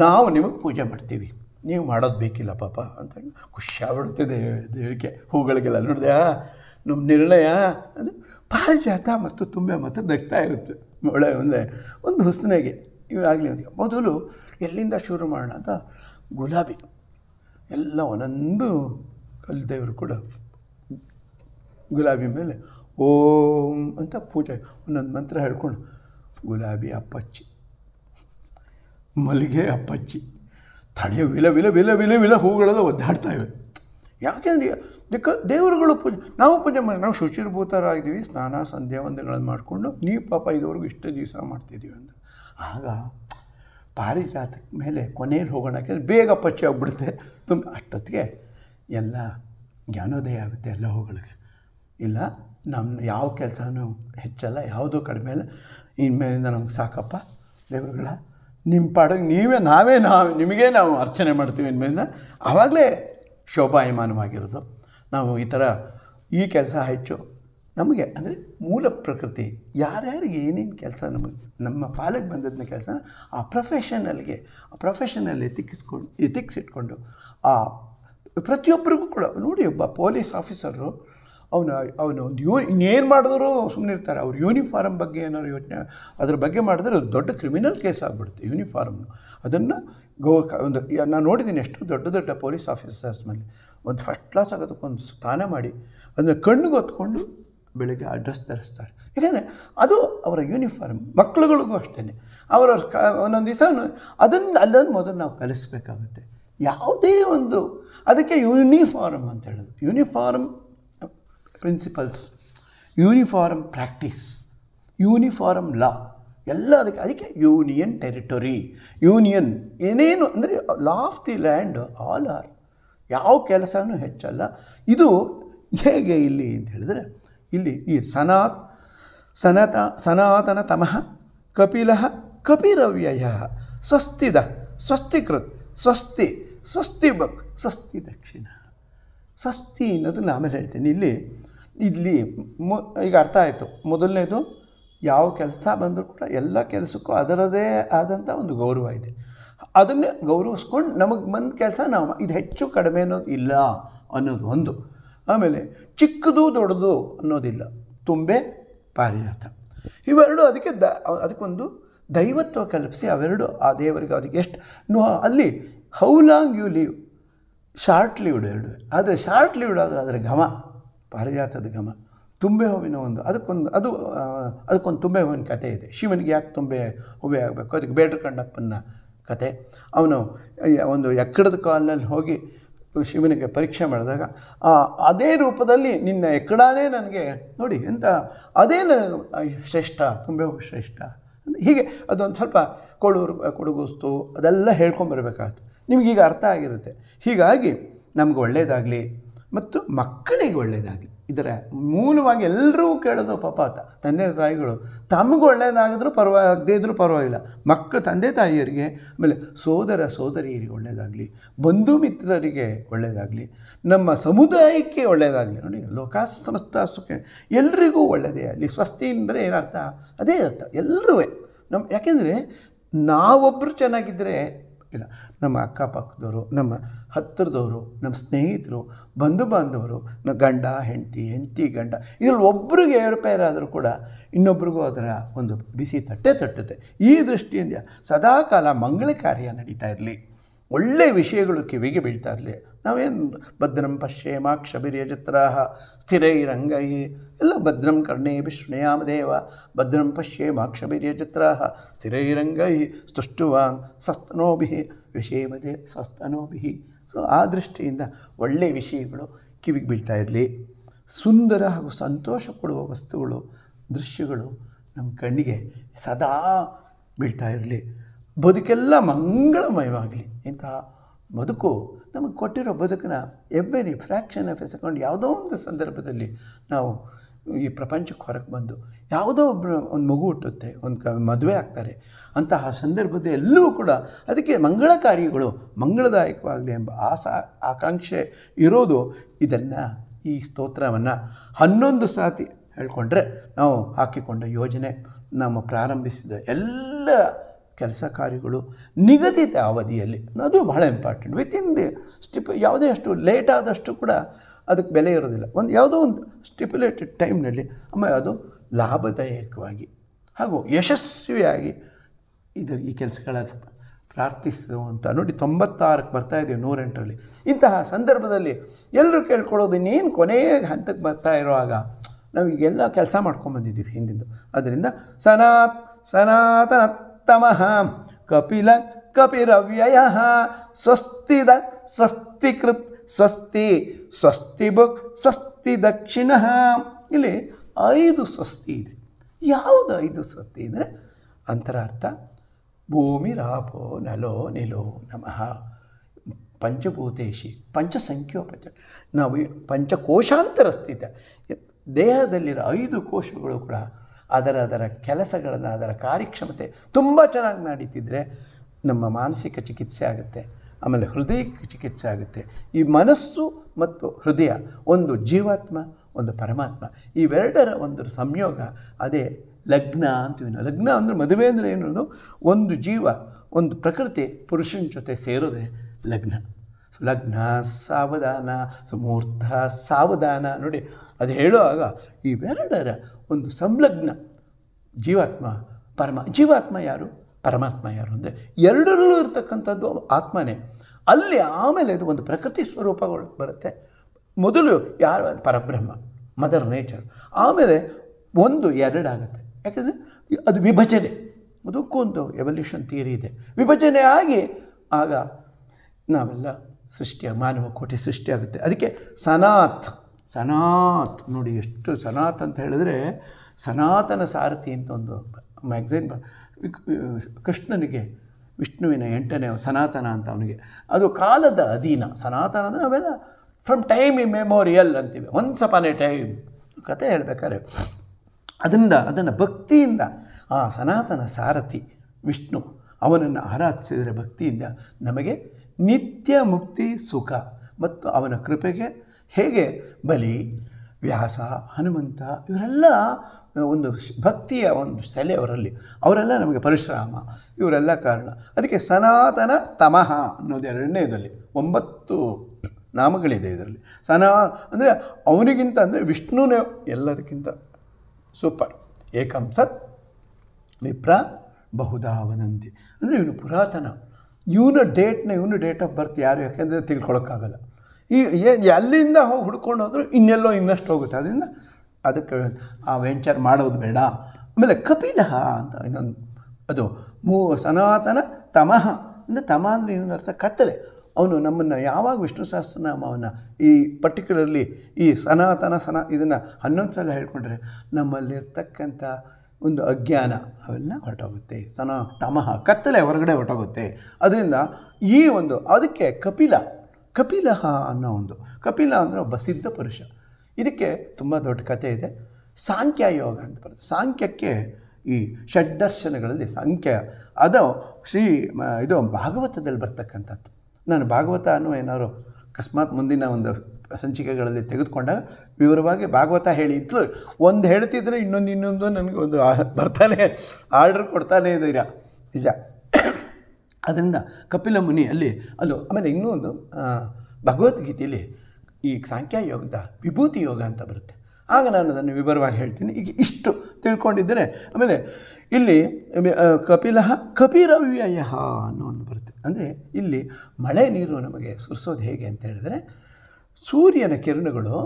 ನಾವು ನಿಮಗೆ ಪೂಜೆ ಮಾಡ್ತೀವಿ ನೀವು ಮಾಡೋದು ಬೇಕಿಲ್ಲ ಪಾಪ ಅಂತ ದೇವ ದೇವಿಕೆ ಹೂಗಳಿಗೆಲ್ಲ ನೋಡಿದೆ ನಮ್ಮ ನಿರ್ಣಯ ಅದು ಪಾರಿಜಾತ ಮತ್ತು ತುಂಬೆ ಮತ್ತು ನಗ್ತಾ ಇರುತ್ತೆ ಒಳ್ಳೆ ಒಂದೇ ಒಂದು ಹುಸ್ನೆಗೆ ಇವಾಗಲೇ ಇದೆಯಾ ಮೊದಲು ಎಲ್ಲಿಂದ ಶುರು ಮಾಡೋಣ ಅಂತ ಗುಲಾಬಿ ಎಲ್ಲ ಒಂದೊಂದು ಕಲ್ದೇವರು ಕೂಡ ಗುಲಾಬಿ ಮೇಲೆ ಓಂ ಅಂತ ಪೂಜೆ ಒಂದೊಂದು ಮಂತ್ರ ಹೇಳ್ಕೊಂಡು ಗುಲಾಬಿ ಅಪ್ಪಚ್ಚಿ ಮಲ್ಲಿಗೆ ಅಪ್ಪಚ್ಚಿ ತಡೆಯ ವಿಲ ವಿಲ ವಿಲ ವಿಲ ವಿಲ ಹೂಗಳೆಲ್ಲ ಒದ್ದಾಡ್ತಾ ಇವೆ ಯಾಕೆಂದರೆ ದಿಕ್ಕ ದೇವರುಗಳು ಪೂಜೆ ನಾವು ಪೂಜೆ ಮಾಡಿ ನಾವು ಶುಚಿರ್ಭೂತರಾಗಿದ್ದೀವಿ ಸ್ನಾನ ಸಂಧ್ಯಾವಂದಗಳನ್ನು ಮಾಡಿಕೊಂಡು ನೀವು ಪಾಪ ಇದುವರೆಗೂ ಇಷ್ಟು ದಿವಸ ಮಾಡ್ತಿದ್ದೀವಿ ಅಂತ ಆಗ ಪಾರಿಜಾತ ಮೇಲೆ ಕೊನೆಯಲ್ಲಿ ಹೋಗೋಣ ಯಾಕೆಂದರೆ ಬೇಗ ಪಚ್ಚೆ ಆಗ್ಬಿಡುತ್ತೆ ತುಂಬ ಅಷ್ಟೊತ್ತಿಗೆ ಎಲ್ಲ ಜ್ಞಾನೋದಯ ಆಗುತ್ತೆ ಎಲ್ಲ ಹೋಗಳಿಗೆ ಇಲ್ಲ ನಮ್ಮ ಯಾವ ಕೆಲಸನೂ ಹೆಚ್ಚಲ್ಲ ಯಾವುದೂ ಕಡಿಮೆ ಇಲ್ಲ ಇನ್ಮೇಲಿಂದ ನಮ್ಗೆ ಸಾಕಪ್ಪ ದೇವರುಗಳ ನಿಮ್ಮ ಪಾಡಿಗೆ ನೀವೇ ನಾವೇ ನಾವು ನಿಮಗೇ ನಾವು ಅರ್ಚನೆ ಮಾಡ್ತೀವಿ ಇನ್ಮೇಲಿಂದ ಆವಾಗಲೇ ಶೋಭಾಯಮಾನವಾಗಿರೋದು ನಾವು ಈ ಥರ ಈ ಕೆಲಸ ಹೆಚ್ಚು ನಮಗೆ ಅಂದರೆ ಮೂಲ ಪ್ರಕೃತಿ ಯಾರ್ಯಾರಿಗೆ ಏನೇನು ಕೆಲಸ ನಮಗೆ ನಮ್ಮ ಪಾಲಕ್ಕೆ ಬಂದದ್ನ ಕೆಲಸ ಆ ಪ್ರೊಫೆಷನಲ್ಗೆ ಆ ಪ್ರೊಫೆಷನಲ್ಲಿ ಎತ್ತಿಕ್ಕಿಸ್ಕೊಂಡು ಎತಿಕ್ಸಿಟ್ಕೊಂಡು ಆ ಪ್ರತಿಯೊಬ್ಬರಿಗೂ ಕೂಡ ನೋಡಿ ಒಬ್ಬ ಪೊಲೀಸ್ ಆಫೀಸರು ಅವನು ಅವನು ಒಂದು ಯೂ ಇನ್ನೇನು ಮಾಡಿದ್ರು ಸುಮ್ಮನೆ ಇರ್ತಾರೆ ಅವ್ರ ಯೂನಿಫಾರ್ಮ್ ಬಗ್ಗೆ ಏನಾದ್ರು ಯೋಚನೆ ಅದ್ರ ಬಗ್ಗೆ ಮಾಡಿದ್ರೆ ದೊಡ್ಡ ಕ್ರಿಮಿನಲ್ ಕೇಸ್ ಆಗಿಬಿಡುತ್ತೆ ಯೂನಿಫಾರ್ಮ್ ಅದನ್ನು ಗೋ ಒಂದು ನಾನು ನೋಡಿದ್ದೀನಿ ಎಷ್ಟು ದೊಡ್ಡ ದೊಡ್ಡ ಪೊಲೀಸ್ ಆಫೀಸರ್ಸ್ ಮೇಲೆ ಒಂದು ಫಸ್ಟ್ ಕ್ಲಾಸ್ ಆಗೋದಕ್ಕೊಂದು ಸ್ಥಾನ ಮಾಡಿ ಅದನ್ನು ಕಣ್ಣಿಗೆ ಹೊತ್ಕೊಂಡು ಬೆಳಗ್ಗೆ ಆ ಡ್ರೆಸ್ ಧರಿಸ್ತಾರೆ ಯಾಕೆಂದರೆ ಅದು ಅವರ ಯೂನಿಫಾರ್ಮ್ ಮಕ್ಕಳುಗಳಿಗೂ ಅಷ್ಟೇ ಅವರ ಕ ಒಂದೊಂದು ದಿವಸ ಅದನ್ನು ಅಲ್ಲನ್ನು ಮೊದಲು ನಾವು ಕಲಿಸ್ಬೇಕಾಗುತ್ತೆ ಯಾವುದೇ ಒಂದು ಅದಕ್ಕೆ ಯೂನಿಫಾರ್ಮ್ ಅಂತ ಹೇಳೋದು uniform principles uniform practice uniform law ಎಲ್ಲ ಅದಕ್ಕೆ ಅದಕ್ಕೆ ಯೂನಿಯನ್ ಟೆರಿಟೊರಿ ಯೂನಿಯನ್ ಏನೇನು ಅಂದರೆ law of the land all are ಯಾವ ಕೆಲಸನೂ ಹೆಚ್ಚಲ್ಲ ಇದು ಹೇಗೆ ಇಲ್ಲಿ ಅಂತ ಹೇಳಿದ್ರೆ ಇಲ್ಲಿ ಈ ಸನಾತ್ ಸನತ ಸನಾತನ ತಮಃ ಕಪಿಲ ಕಪಿರವ್ಯಯ ಸ್ವಸ್ತಿದ ಸ್ವಸ್ತಿಕೃತ್ ಸ್ವಸ್ತಿ ಸ್ವಸ್ತಿ ಬಕ್ ಸ್ವಸ್ತಿ ದಕ್ಷಿಣ ಸ್ವಸ್ತಿ ಅನ್ನೋದನ್ನು ಆಮೇಲೆ ಹೇಳ್ತೀನಿ ಇಲ್ಲಿ ಇಲ್ಲಿ ಈಗ ಅರ್ಥ ಆಯಿತು ಮೊದಲನೇದು ಯಾವ ಕೆಲಸ ಬಂದರೂ ಕೂಡ ಎಲ್ಲ ಕೆಲಸಕ್ಕೂ ಅದರದೇ ಆದಂಥ ಒಂದು ಗೌರವ ಇದೆ ಅದನ್ನೇ ಗೌರವಿಸ್ಕೊಂಡು ನಮಗೆ ಬಂದ ಕೆಲಸ ನಾವು ಇದು ಹೆಚ್ಚು ಕಡಿಮೆ ಅನ್ನೋದು ಇಲ್ಲ ಅನ್ನೋದು ಒಂದು ಆಮೇಲೆ ಚಿಕ್ಕದು ದೊಡ್ಡದು ಅನ್ನೋದಿಲ್ಲ ತುಂಬೆ ಪಾರಿಜಾತ ಇವೆರಡು ಅದಕ್ಕೆ ದ ಅದಕ್ಕೊಂದು ದೈವತ್ವ ಕಲ್ಪಿಸಿ ಅವೆರಡು ಆ ದೇವರಿಗೆ ಅದಕ್ಕೆ ಎಷ್ಟು ನೋ ಅಲ್ಲಿ how long you leave short leaved ಎರಡು ಆದರೆ ಶಾರ್ಟ್ ಲೀವ್ಡ್ ಆದರೆ ಅದರ ಘಮ ಪಾರಿಜಾತದ ಘಮ ತುಂಬೆ ಹೂವಿನ ಒಂದು ಅದಕ್ಕೊಂದು ಅದು ಅದಕ್ಕೊಂದು ತುಂಬೆ ಹೂವಿನ ಕತೆ ಇದೆ ಶಿವನಿಗೆ ಯಾಕೆ ತುಂಬೆ ಹೂವೆ ಆಗಬೇಕು ಅದಕ್ಕೆ ಬೇಡ್ರ ಕಂಡಪ್ಪನ ಕತೆ ಅವನು ಒಂದು ಎಕ್ಕಡದ ಕಾಲಿನಲ್ಲಿ ಹೋಗಿ ಶಿವನಿಗೆ ಪರೀಕ್ಷೆ ಮಾಡಿದಾಗ ಆ ಅದೇ ರೂಪದಲ್ಲಿ ನಿನ್ನ ಎಕ್ಕಡಾನೇ ನನಗೆ ನೋಡಿ ಎಂತ ಅದೇ ನನಗೆ ಶ್ರೇಷ್ಠ ತುಂಬೆ ಶ್ರೇಷ್ಠ ಹೀಗೆ ಅದೊಂದು ಸ್ವಲ್ಪ ಕೊಡೂರು ಕೊಡುಗೋಸ್ತು ಅದೆಲ್ಲ ಹೇಳ್ಕೊಂಬರ್ಬೇಕಾಯ್ತು ನಿಮಗೀಗ ಅರ್ಥ ಆಗಿರುತ್ತೆ ಹೀಗಾಗಿ ನಮ್ಗೆ ಒಳ್ಳೆಯದಾಗಲಿ ಮತ್ತು ಮಕ್ಕಳಿಗೆ ಒಳ್ಳೆಯದಾಗಲಿ ಇದರ ಮೂಲವಾಗಿ ಎಲ್ಲರೂ ಕೇಳೋದು ಪಾಪ ತಂದೆ ತಾಯಿಗಳು ತಮಗೂ ಒಳ್ಳೇದಾಗಿದ್ರೂ ಪರವಾಗಿ ಆಗದೇ ಪರವಾಗಿಲ್ಲ ಮಕ್ಕಳು ತಂದೆ ತಾಯಿಯರಿಗೆ ಆಮೇಲೆ ಸೋದರ ಸೋದರಿಯರಿಗೆ ಒಳ್ಳೆಯದಾಗಲಿ ಬಂಧು ಮಿತ್ರರಿಗೆ ಒಳ್ಳೆಯದಾಗಲಿ ನಮ್ಮ ಸಮುದಾಯಕ್ಕೆ ಒಳ್ಳೆಯದಾಗಲಿ ನೋಡಿ ಲೋಕ ಸಂಸ್ಥಾ ಸುಖ ಎಲ್ರಿಗೂ ಒಳ್ಳೆಯದೇ ಆಗಲಿ ಸ್ವಸ್ತಿ ಅಂದರೆ ಏನರ್ಥ ಅದೇ ಅರ್ಥ ಎಲ್ಲರೂ ನಮ್ಮ ಯಾಕೆಂದರೆ ನಾವೊಬ್ಬರು ಚೆನ್ನಾಗಿದ್ದರೆ ಇಲ್ಲ ನಮ್ಮ ಅಕ್ಕಪಕ್ಕದವರು ನಮ್ಮ ಹತ್ತಿರದವರು ನಮ್ಮ ಸ್ನೇಹಿತರು ಬಂಧು ಬಾಂಧವರು ಗಂಡ ಹೆಂಡತಿ ಹೆಂಡತಿ ಗಂಡ ಇದರಲ್ಲಿ ಒಬ್ಬರಿಗೆ ಏರುಪೇರಾದರೂ ಆದರೂ ಕೂಡ ಇನ್ನೊಬ್ರಿಗೂ ಅದರ ಒಂದು ಬಿಸಿ ತಟ್ಟೆ ತಟ್ಟುತ್ತೆ ಈ ದೃಷ್ಟಿಯಿಂದ ಸದಾಕಾಲ ಮಂಗಳ ಕಾರ್ಯ ನಡೀತಾ ಇರಲಿ ಒಳ್ಳೆಯ ವಿಷಯಗಳು ಕಿವಿಗೆ ಬೀಳ್ತಾ ಇರಲಿ ನಾವೇನು ಭದ್ರಂ ಪಶ್ಯೇಮಾಕ್ಷಭಿರಿಯ ಚಿತ್ರ ಸ್ಥಿರೈರಂಗೈ ಎಲ್ಲ ಭದ್ರಂ ಕರ್ಣೇ ದೇವ ಭದ್ರಂ ಪಶ್ಯೇಮಾಕ್ಷಭಿರಿಯ ಚಿತ್ರ ಸ್ಥಿರೈರಂಗೈ ಸ್ತುಷ್ಟುವಾನ್ ಸಸ್ತನೋಭಿ ವಿಷಯವದೆ ಸಸ್ತನೋಭಿ ಸೊ ಆ ದೃಷ್ಟಿಯಿಂದ ಒಳ್ಳೆಯ ವಿಷಯಗಳು ಕಿವಿಗೆ ಬೀಳ್ತಾ ಇರಲಿ ಸುಂದರ ಹಾಗೂ ಸಂತೋಷ ಕೊಡುವ ವಸ್ತುಗಳು ದೃಶ್ಯಗಳು ನಮ್ಮ ಕಣ್ಣಿಗೆ ಸದಾ ಬೀಳ್ತಾ ಇರಲಿ ಬದುಕೆಲ್ಲ ಮಂಗಳಮಯವಾಗಲಿ ಇಂತಹ ಬದುಕು ನಮಗೆ ಕೊಟ್ಟಿರೋ ಬದುಕಿನ ಎವ್ರಿ ಫ್ರ್ಯಾಕ್ಷನ್ ಆಫ್ ಎಸ್ಕೊಂಡು ಯಾವುದೋ ಒಂದು ಸಂದರ್ಭದಲ್ಲಿ ನಾವು ಈ ಪ್ರಪಂಚಕ್ಕೆ ಹೊರಗೆ ಬಂದು ಯಾವುದೋ ಒಬ್ಬರು ಒಂದು ಮಗು ಹುಟ್ಟುತ್ತೆ ಒಂದು ಕ ಮದುವೆ ಆಗ್ತಾರೆ ಅಂತಹ ಸಂದರ್ಭದ ಎಲ್ಲವೂ ಕೂಡ ಅದಕ್ಕೆ ಮಂಗಳ ಕಾರ್ಯಗಳು ಮಂಗಳದಾಯಕವಾಗಲಿ ಎಂಬ ಆಸಾ ಆಕಾಂಕ್ಷೆ ಇರೋದು ಇದನ್ನು ಈ ಸ್ತೋತ್ರವನ್ನು ಹನ್ನೊಂದು ಸಾತಿ ಹೇಳ್ಕೊಂಡ್ರೆ ನಾವು ಹಾಕಿಕೊಂಡ ಯೋಜನೆ ನಮ್ಮ ಪ್ರಾರಂಭಿಸಿದ ಎಲ್ಲ ಕೆಲಸ ಕಾರ್ಯಗಳು ನಿಗದಿತ ಅವಧಿಯಲ್ಲಿ ಅದು ಬಹಳ ಇಂಪಾರ್ಟೆಂಟ್ ಇನ್ ದಿ ಸ್ಟಿಪ್ ಯಾವುದೇ ಅಷ್ಟು ಲೇಟ್ ಆದಷ್ಟು ಕೂಡ ಅದಕ್ಕೆ ಬೆಲೆ ಇರೋದಿಲ್ಲ ಒಂದು ಯಾವುದೋ ಒಂದು ಸ್ಟಿಪ್ಯುಲೇಟೆಡ್ ಟೈಮ್ನಲ್ಲಿ ಆಮೇಲೆ ಅದು ಲಾಭದಾಯಕವಾಗಿ ಹಾಗೂ ಯಶಸ್ವಿಯಾಗಿ ಇದು ಈ ಕೆಲಸಗಳ ಅಂತ ನೋಡಿ ತೊಂಬತ್ತಾರಕ್ಕೆ ಬರ್ತಾ ಇದ್ದೀವಿ ನೂರೆಂಟರಲ್ಲಿ ಇಂತಹ ಸಂದರ್ಭದಲ್ಲಿ ಎಲ್ಲರೂ ಕೇಳ್ಕೊಳ್ಳೋದು ಇನ್ನೇನು ಕೊನೆಯ ಹಂತಕ್ಕೆ ಬರ್ತಾ ಇರುವಾಗ ನಾವು ಕೆಲಸ ಮಾಡ್ಕೊಂಬಂದಿದ್ದೀವಿ ಹಿಂದಿಂದು ಅದರಿಂದ ಸನಾತ್ ಸನಾತನ ಉತ್ತಮ ಕಪಿಲ ಕಪಿರವ್ಯಯ ಸ್ವಸ್ತಿದ ಸ್ವಸ್ತಿಕೃತ್ ಸ್ವಸ್ತಿ ಸ್ವಸ್ತಿ ಬುಕ್ ಸ್ವಸ್ತಿ ದಕ್ಷಿಣ ಇಲ್ಲಿ ಐದು ಸ್ವಸ್ತಿ ಇದೆ ಯಾವುದು ಐದು ಸ್ವಸ್ತಿ ಅಂದರೆ ಅಂತರಾರ್ಥ ಭೂಮಿ ರಾಪೋ ನಲೋ ನಿಲೋ ನಮಃ ಪಂಚಭೂತೇಶಿ ಪಂಚಸಂಖ್ಯೋಪಚ ನಾವು ಪಂಚಕೋಶಾಂತರ ಸ್ಥಿತ ದೇಹದಲ್ಲಿರೋ ಐದು ಕೋಶಗಳು ಕೂಡ ಅದರ ಅದರ ಕೆಲಸಗಳನ್ನು ಅದರ ಕಾರ್ಯಕ್ಷಮತೆ ತುಂಬ ಚೆನ್ನಾಗಿ ನಡೀತಿದ್ರೆ ನಮ್ಮ ಮಾನಸಿಕ ಚಿಕಿತ್ಸೆ ಆಗುತ್ತೆ ಆಮೇಲೆ ಹೃದಯ ಚಿಕಿತ್ಸೆ ಆಗುತ್ತೆ ಈ ಮನಸ್ಸು ಮತ್ತು ಹೃದಯ ಒಂದು ಜೀವಾತ್ಮ ಒಂದು ಪರಮಾತ್ಮ ಇವೆರಡರ ಒಂದು ಸಂಯೋಗ ಅದೇ ಲಗ್ನ ಅಂತೀವಿ ಲಗ್ನ ಅಂದರೆ ಮದುವೆ ಅಂದರೆ ಏನು ಒಂದು ಜೀವ ಒಂದು ಪ್ರಕೃತಿ ಪುರುಷನ ಜೊತೆ ಸೇರೋದೇ ಲಗ್ನ ಲಗ್ನ ಸಾವಧಾನ ಸುಮೂರ್ತ ಸಾವಧಾನ ನೋಡಿ ಅದು ಹೇಳುವಾಗ ಇವೆರಡರ ಒಂದು ಸಂಲಗ್ನ ಜೀವಾತ್ಮ ಪರಮ ಜೀವಾತ್ಮ ಯಾರು ಪರಮಾತ್ಮ ಯಾರು ಅಂದರೆ ಎರಡರಲ್ಲೂ ಇರತಕ್ಕಂಥದ್ದು ಆತ್ಮನೇ ಅಲ್ಲಿ ಆಮೇಲೆ ಅದು ಒಂದು ಪ್ರಕೃತಿ ಸ್ವರೂಪಗಳು ಬರುತ್ತೆ ಮೊದಲು ಯಾರು ಪರಬ್ರಹ್ಮ ಮದರ್ ನೇಚರ್ ಆಮೇಲೆ ಒಂದು ಎರಡಾಗುತ್ತೆ ಯಾಕಂದರೆ ಅದು ವಿಭಜನೆ ಅದಕ್ಕೊಂದು ಎವಲ್ಯೂಷನ್ ಥಿಯರಿ ಇದೆ ವಿಭಜನೆ ಆಗಿ ಆಗ ನಾವೆಲ್ಲ ಸೃಷ್ಟಿಯ ಮಾನವ ಕೋಟಿ ಸೃಷ್ಟಿಯಾಗುತ್ತೆ ಅದಕ್ಕೆ ಸನಾತ್ ಸನಾತ್ ನೋಡಿ ಎಷ್ಟು ಸನಾತ್ ಅಂತ ಹೇಳಿದ್ರೆ ಸನಾತನ ಸಾರಥಿ ಅಂತ ಒಂದು ಮ್ಯಾಗ್ಝೈನ್ ಕೃಷ್ಣನಿಗೆ ವಿಷ್ಣುವಿನ ಎಂಟನೇ ಸನಾತನ ಅಂತ ಅವನಿಗೆ ಅದು ಕಾಲದ ಅಧೀನ ಸನಾತನ ಅಂದರೆ ಅವೆಲ್ಲ ಫ್ರಮ್ ಟೈಮ್ ಇ ಮೆಮೋರಿಯಲ್ ಅಂತೀವಿ ಒನ್ಸ್ ಅಪಾನ್ ಎ ಟೈಮ್ ಕತೆ ಹೇಳ್ಬೇಕಾದ್ರೆ ಅದರಿಂದ ಅದನ್ನು ಭಕ್ತಿಯಿಂದ ಆ ಸನಾತನ ಸಾರಥಿ ವಿಷ್ಣು ಅವನನ್ನು ಆರಾಧಿಸಿದರೆ ಭಕ್ತಿಯಿಂದ ನಮಗೆ ನಿತ್ಯ ಮುಕ್ತಿ ಸುಖ ಮತ್ತು ಅವನ ಕೃಪೆಗೆ ಹೇಗೆ ಬಲಿ ವ್ಯಾಸ ಹನುಮಂತ ಇವರೆಲ್ಲ ಒಂದು ಭಕ್ತಿಯ ಒಂದು ಸೆಲೆ ಅವರಲ್ಲಿ ಅವರೆಲ್ಲ ನಮಗೆ ಪರಿಶ್ರಮ ಇವರೆಲ್ಲ ಕಾರಣ ಅದಕ್ಕೆ ಸನಾತನ ತಮಃ ಅನ್ನೋದು ಎರಡನೇದಲ್ಲಿ ಒಂಬತ್ತು ನಾಮಗಳಿದೆ ಇದರಲ್ಲಿ ಸನಾ ಅಂದರೆ ಅವನಿಗಿಂತ ಅಂದರೆ ವಿಷ್ಣುವೇ ಎಲ್ಲದಕ್ಕಿಂತ ಸೂಪರ್ ಏಕಂ ಸತ್ ವಿಪ್ರ ಬಹುದಾವನಂತಿ ಅಂದರೆ ಇವನು ಪುರಾತನ ಇವನ ಡೇಟ್ನ ಇವನು ಡೇಟ್ ಆಫ್ ಬರ್ತ್ ಯಾರು ಯಾಕೆಂದರೆ ತಿಳ್ಕೊಳಕ್ಕಾಗಲ್ಲ ಈ ಎಲ್ಲಿಂದ ಹೋಗಿ ಹುಡ್ಕೊಂಡು ಹೋದ್ರು ಇನ್ನೆಲ್ಲೋ ಇನ್ನಷ್ಟು ಹೋಗುತ್ತೆ ಅದರಿಂದ ಅದಕ್ಕೆ ಆ ವೆಂಚರ್ ಮಾಡೋದು ಬೇಡ ಆಮೇಲೆ ಕಪಿಲ ಅಂತ ಇನ್ನೊಂದು ಅದು ಮೂ ಸನಾತನ ತಮಃ ಅಂದರೆ ತಮ ಅಂದರೆ ಇನ್ನೊಂದು ಅರ್ಥ ಕತ್ತಲೆ ಅವನು ನಮ್ಮನ್ನು ಯಾವಾಗ ವಿಷ್ಣು ಸಹಸ್ರನಾಮವನ್ನು ಈ ಪರ್ಟಿಕ್ಯುಲರ್ಲಿ ಈ ಸನಾತನ ಸನಾ ಇದನ್ನು ಹನ್ನೊಂದು ಸಲ ಹೇಳ್ಕೊಂಡ್ರೆ ನಮ್ಮಲ್ಲಿರ್ತಕ್ಕಂಥ ಒಂದು ಅಜ್ಞಾನ ಅವೆಲ್ಲ ಹೊರಟೋಗುತ್ತೆ ಸನ ತಮಹ ಕತ್ತಲೆ ಹೊರಗಡೆ ಹೊರಟೋಗುತ್ತೆ ಅದರಿಂದ ಈ ಒಂದು ಅದಕ್ಕೆ ಕಪಿಲ ಕಪಿಲ ಅನ್ನೋ ಒಂದು ಕಪಿಲ ಅಂದರೆ ಒಬ್ಬ ಸಿದ್ಧ ಪುರುಷ ಇದಕ್ಕೆ ತುಂಬ ದೊಡ್ಡ ಕಥೆ ಇದೆ ಸಾಂಖ್ಯ ಯೋಗ ಅಂತ ಬರುತ್ತೆ ಸಾಂಖ್ಯಕ್ಕೆ ಈ ದರ್ಶನಗಳಲ್ಲಿ ಸಾಂಖ್ಯ ಅದು ಶ್ರೀ ಇದು ಭಾಗವತದಲ್ಲಿ ಬರ್ತಕ್ಕಂಥದ್ದು ನಾನು ಭಾಗವತ ಅನ್ನೋ ಏನಾದ್ರು ಅಕಸ್ಮಾತ್ ಮುಂದಿನ ಒಂದು ಸಂಚಿಕೆಗಳಲ್ಲಿ ತೆಗೆದುಕೊಂಡಾಗ ವಿವರವಾಗಿ ಭಾಗವತ ಹೇಳಿತ್ತು ಒಂದು ಹೇಳ್ತಿದ್ರೆ ಇನ್ನೊಂದು ಇನ್ನೊಂದು ನನಗೆ ಒಂದು ಬರ್ತಾನೆ ಆರ್ಡರ್ ಕೊಡ್ತಾನೇ ಇದ್ದೀರಾ ನಿಜ ಅದರಿಂದ ಕಪಿಲ ಮುನಿ ಅಲ್ಲಿ ಅಲೋ ಆಮೇಲೆ ಇನ್ನೂ ಒಂದು ಭಗವದ್ಗೀತೆಯಲ್ಲಿ ಈ ಯೋಗದ ವಿಭೂತಿ ಯೋಗ ಅಂತ ಬರುತ್ತೆ ಆಗ ನಾನು ಅದನ್ನು ವಿವರವಾಗಿ ಹೇಳ್ತೀನಿ ಈಗ ಇಷ್ಟು ತಿಳ್ಕೊಂಡಿದ್ದರೆ ಆಮೇಲೆ ಇಲ್ಲಿ ಕಪಿಲ ಕಪಿರವ್ಯಯ ಅನ್ನೋ ಒಂದು ಬರುತ್ತೆ ಅಂದರೆ ಇಲ್ಲಿ ಮಳೆ ನೀರು ನಮಗೆ ಸುರಿಸೋದು ಹೇಗೆ ಅಂತ ಹೇಳಿದರೆ ಸೂರ್ಯನ ಕಿರಣಗಳು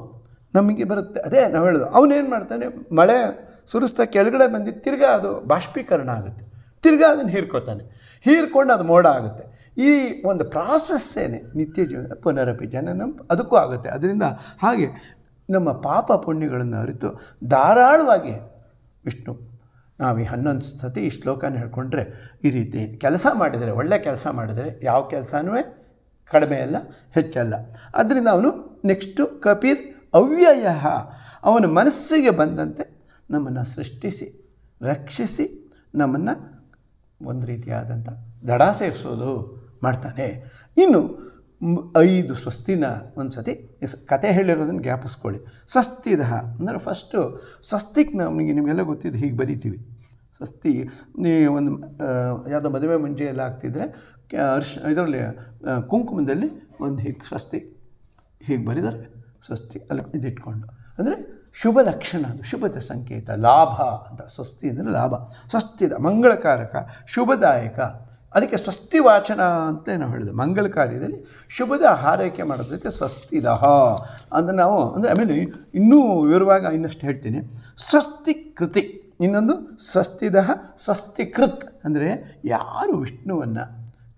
ನಮಗೆ ಬರುತ್ತೆ ಅದೇ ನಾವು ಹೇಳೋದು ಅವನೇನು ಮಾಡ್ತಾನೆ ಮಳೆ ಸುರಿಸ್ತಾ ಕೆಳಗಡೆ ಬಂದು ತಿರ್ಗಾ ಅದು ಬಾಷ್ಪೀಕರಣ ಆಗುತ್ತೆ ತಿರ್ಗಾ ಅದನ್ನು ಹೀರ್ಕೊತಾನೆ ಹೀರ್ಕೊಂಡು ಅದು ಮೋಡ ಆಗುತ್ತೆ ಈ ಒಂದು ಪ್ರಾಸೆಸ್ಸೇನೆ ನಿತ್ಯ ಜೀವನ ಪುನರಪಿ ಜನನ ಅದಕ್ಕೂ ಆಗುತ್ತೆ ಅದರಿಂದ ಹಾಗೆ ನಮ್ಮ ಪಾಪ ಪುಣ್ಯಗಳನ್ನು ಅರಿತು ಧಾರಾಳವಾಗಿ ವಿಷ್ಣು ನಾವು ಈ ಹನ್ನೊಂದು ಸತಿ ಈ ಶ್ಲೋಕನ ಹೇಳ್ಕೊಂಡ್ರೆ ಈ ರೀತಿ ಕೆಲಸ ಮಾಡಿದರೆ ಒಳ್ಳೆ ಕೆಲಸ ಮಾಡಿದರೆ ಯಾವ ಕೆಲಸನೂ ಕಡಿಮೆ ಅಲ್ಲ ಹೆಚ್ಚಲ್ಲ ಅದರಿಂದ ಅವನು ನೆಕ್ಸ್ಟು ಕಪೀರ್ ಅವ್ಯಯ ಅವನ ಮನಸ್ಸಿಗೆ ಬಂದಂತೆ ನಮ್ಮನ್ನು ಸೃಷ್ಟಿಸಿ ರಕ್ಷಿಸಿ ನಮ್ಮನ್ನು ಒಂದು ರೀತಿಯಾದಂಥ ದಡ ಸೇರಿಸೋದು ಮಾಡ್ತಾನೆ ಇನ್ನು ಐದು ಸ್ವಸ್ತಿನ ಒಂದು ಸತಿ ಕತೆ ಹೇಳಿರೋದನ್ನು ಜ್ಞಾಪಿಸ್ಕೊಳ್ಳಿ ಸ್ವಸ್ತಿದ ಅಂದರೆ ಫಸ್ಟು ಸ್ವಸ್ತಿಗೆ ನಮಗೆ ನಿಮಗೆಲ್ಲ ಗೊತ್ತಿದ್ದು ಹೀಗೆ ಬರಿತೀವಿ ಸ್ವಸ್ತಿ ಒಂದು ಯಾವುದೋ ಮದುವೆ ಮುಂಜೆ ಎಲ್ಲ ಆಗ್ತಿದ್ರೆ ಅರ್ಶ ಇದರಲ್ಲಿ ಕುಂಕುಮದಲ್ಲಿ ಒಂದು ಹೀಗೆ ಸ್ವಸ್ತಿ ಹೀಗೆ ಬರೀತಾರೆ ಸ್ವಸ್ತಿ ಅಲ್ಲಿ ಇದಿಟ್ಕೊಂಡು ಅಂದರೆ ಶುಭ ಲಕ್ಷಣ ಅದು ಶುಭದ ಸಂಕೇತ ಲಾಭ ಅಂತ ಸ್ವಸ್ತಿ ಅಂದರೆ ಲಾಭ ಸ್ವಸ್ತಿದ ಮಂಗಳಕಾರಕ ಶುಭದಾಯಕ ಅದಕ್ಕೆ ಸ್ವಸ್ತಿ ವಾಚನ ಅಂತ ನಾವು ಹೇಳಿದೆ ಮಂಗಳ ಕಾರ್ಯದಲ್ಲಿ ಶುಭದ ಹಾರೈಕೆ ಮಾಡೋದಕ್ಕೆ ಸ್ವಸ್ತಿದಹ ಅಂತ ನಾವು ಅಂದರೆ ಆಮೇಲೆ ಇನ್ನೂ ವಿವರವಾಗಿ ಇನ್ನಷ್ಟು ಹೇಳ್ತೀನಿ ಸ್ವಸ್ತಿ ಕೃತಿ ಇನ್ನೊಂದು ಸ್ವಸ್ತಿದಹ ಸ್ವಸ್ತಿ ಕೃತ್ ಅಂದರೆ ಯಾರು ವಿಷ್ಣುವನ್ನು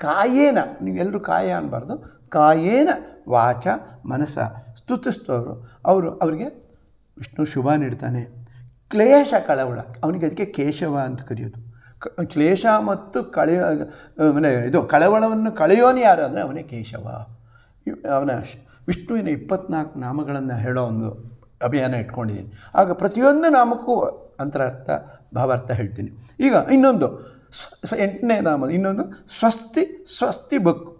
ಕಾಯೇನ ನೀವೆಲ್ಲರೂ ಕಾಯ ಅನ್ನಬಾರ್ದು ಕಾಯೇನ ವಾಚ ಮನಸ್ಸ ಸ್ತುತಿಸ್ತವರು ಅವರು ಅವರಿಗೆ ವಿಷ್ಣು ಶುಭ ನೀಡ್ತಾನೆ ಕ್ಲೇಶ ಕಳವಳ ಅವನಿಗೆ ಅದಕ್ಕೆ ಕೇಶವ ಅಂತ ಕರೆಯೋದು ಕ್ಲೇಶ ಮತ್ತು ಕಳೆಯ ಮನೆ ಇದು ಕಳವಳವನ್ನು ಕಳೆಯೋನು ಯಾರು ಅಂದರೆ ಅವನೇ ಕೇಶವ ಅವನ ವಿಷ್ಣುವಿನ ಇಪ್ಪತ್ನಾಲ್ಕು ನಾಮಗಳನ್ನು ಹೇಳೋ ಒಂದು ಅಭಿಯಾನ ಇಟ್ಕೊಂಡಿದ್ದೀನಿ ಆಗ ಪ್ರತಿಯೊಂದು ನಾಮಕ್ಕೂ ಅಂತರಾರ್ಥ ಭಾವಾರ್ಥ ಹೇಳ್ತೀನಿ ಈಗ ಇನ್ನೊಂದು ಎಂಟನೇ ನಾಮ ಇನ್ನೊಂದು ಸ್ವಸ್ತಿ ಸ್ವಸ್ತಿ ಬಕ್ಕು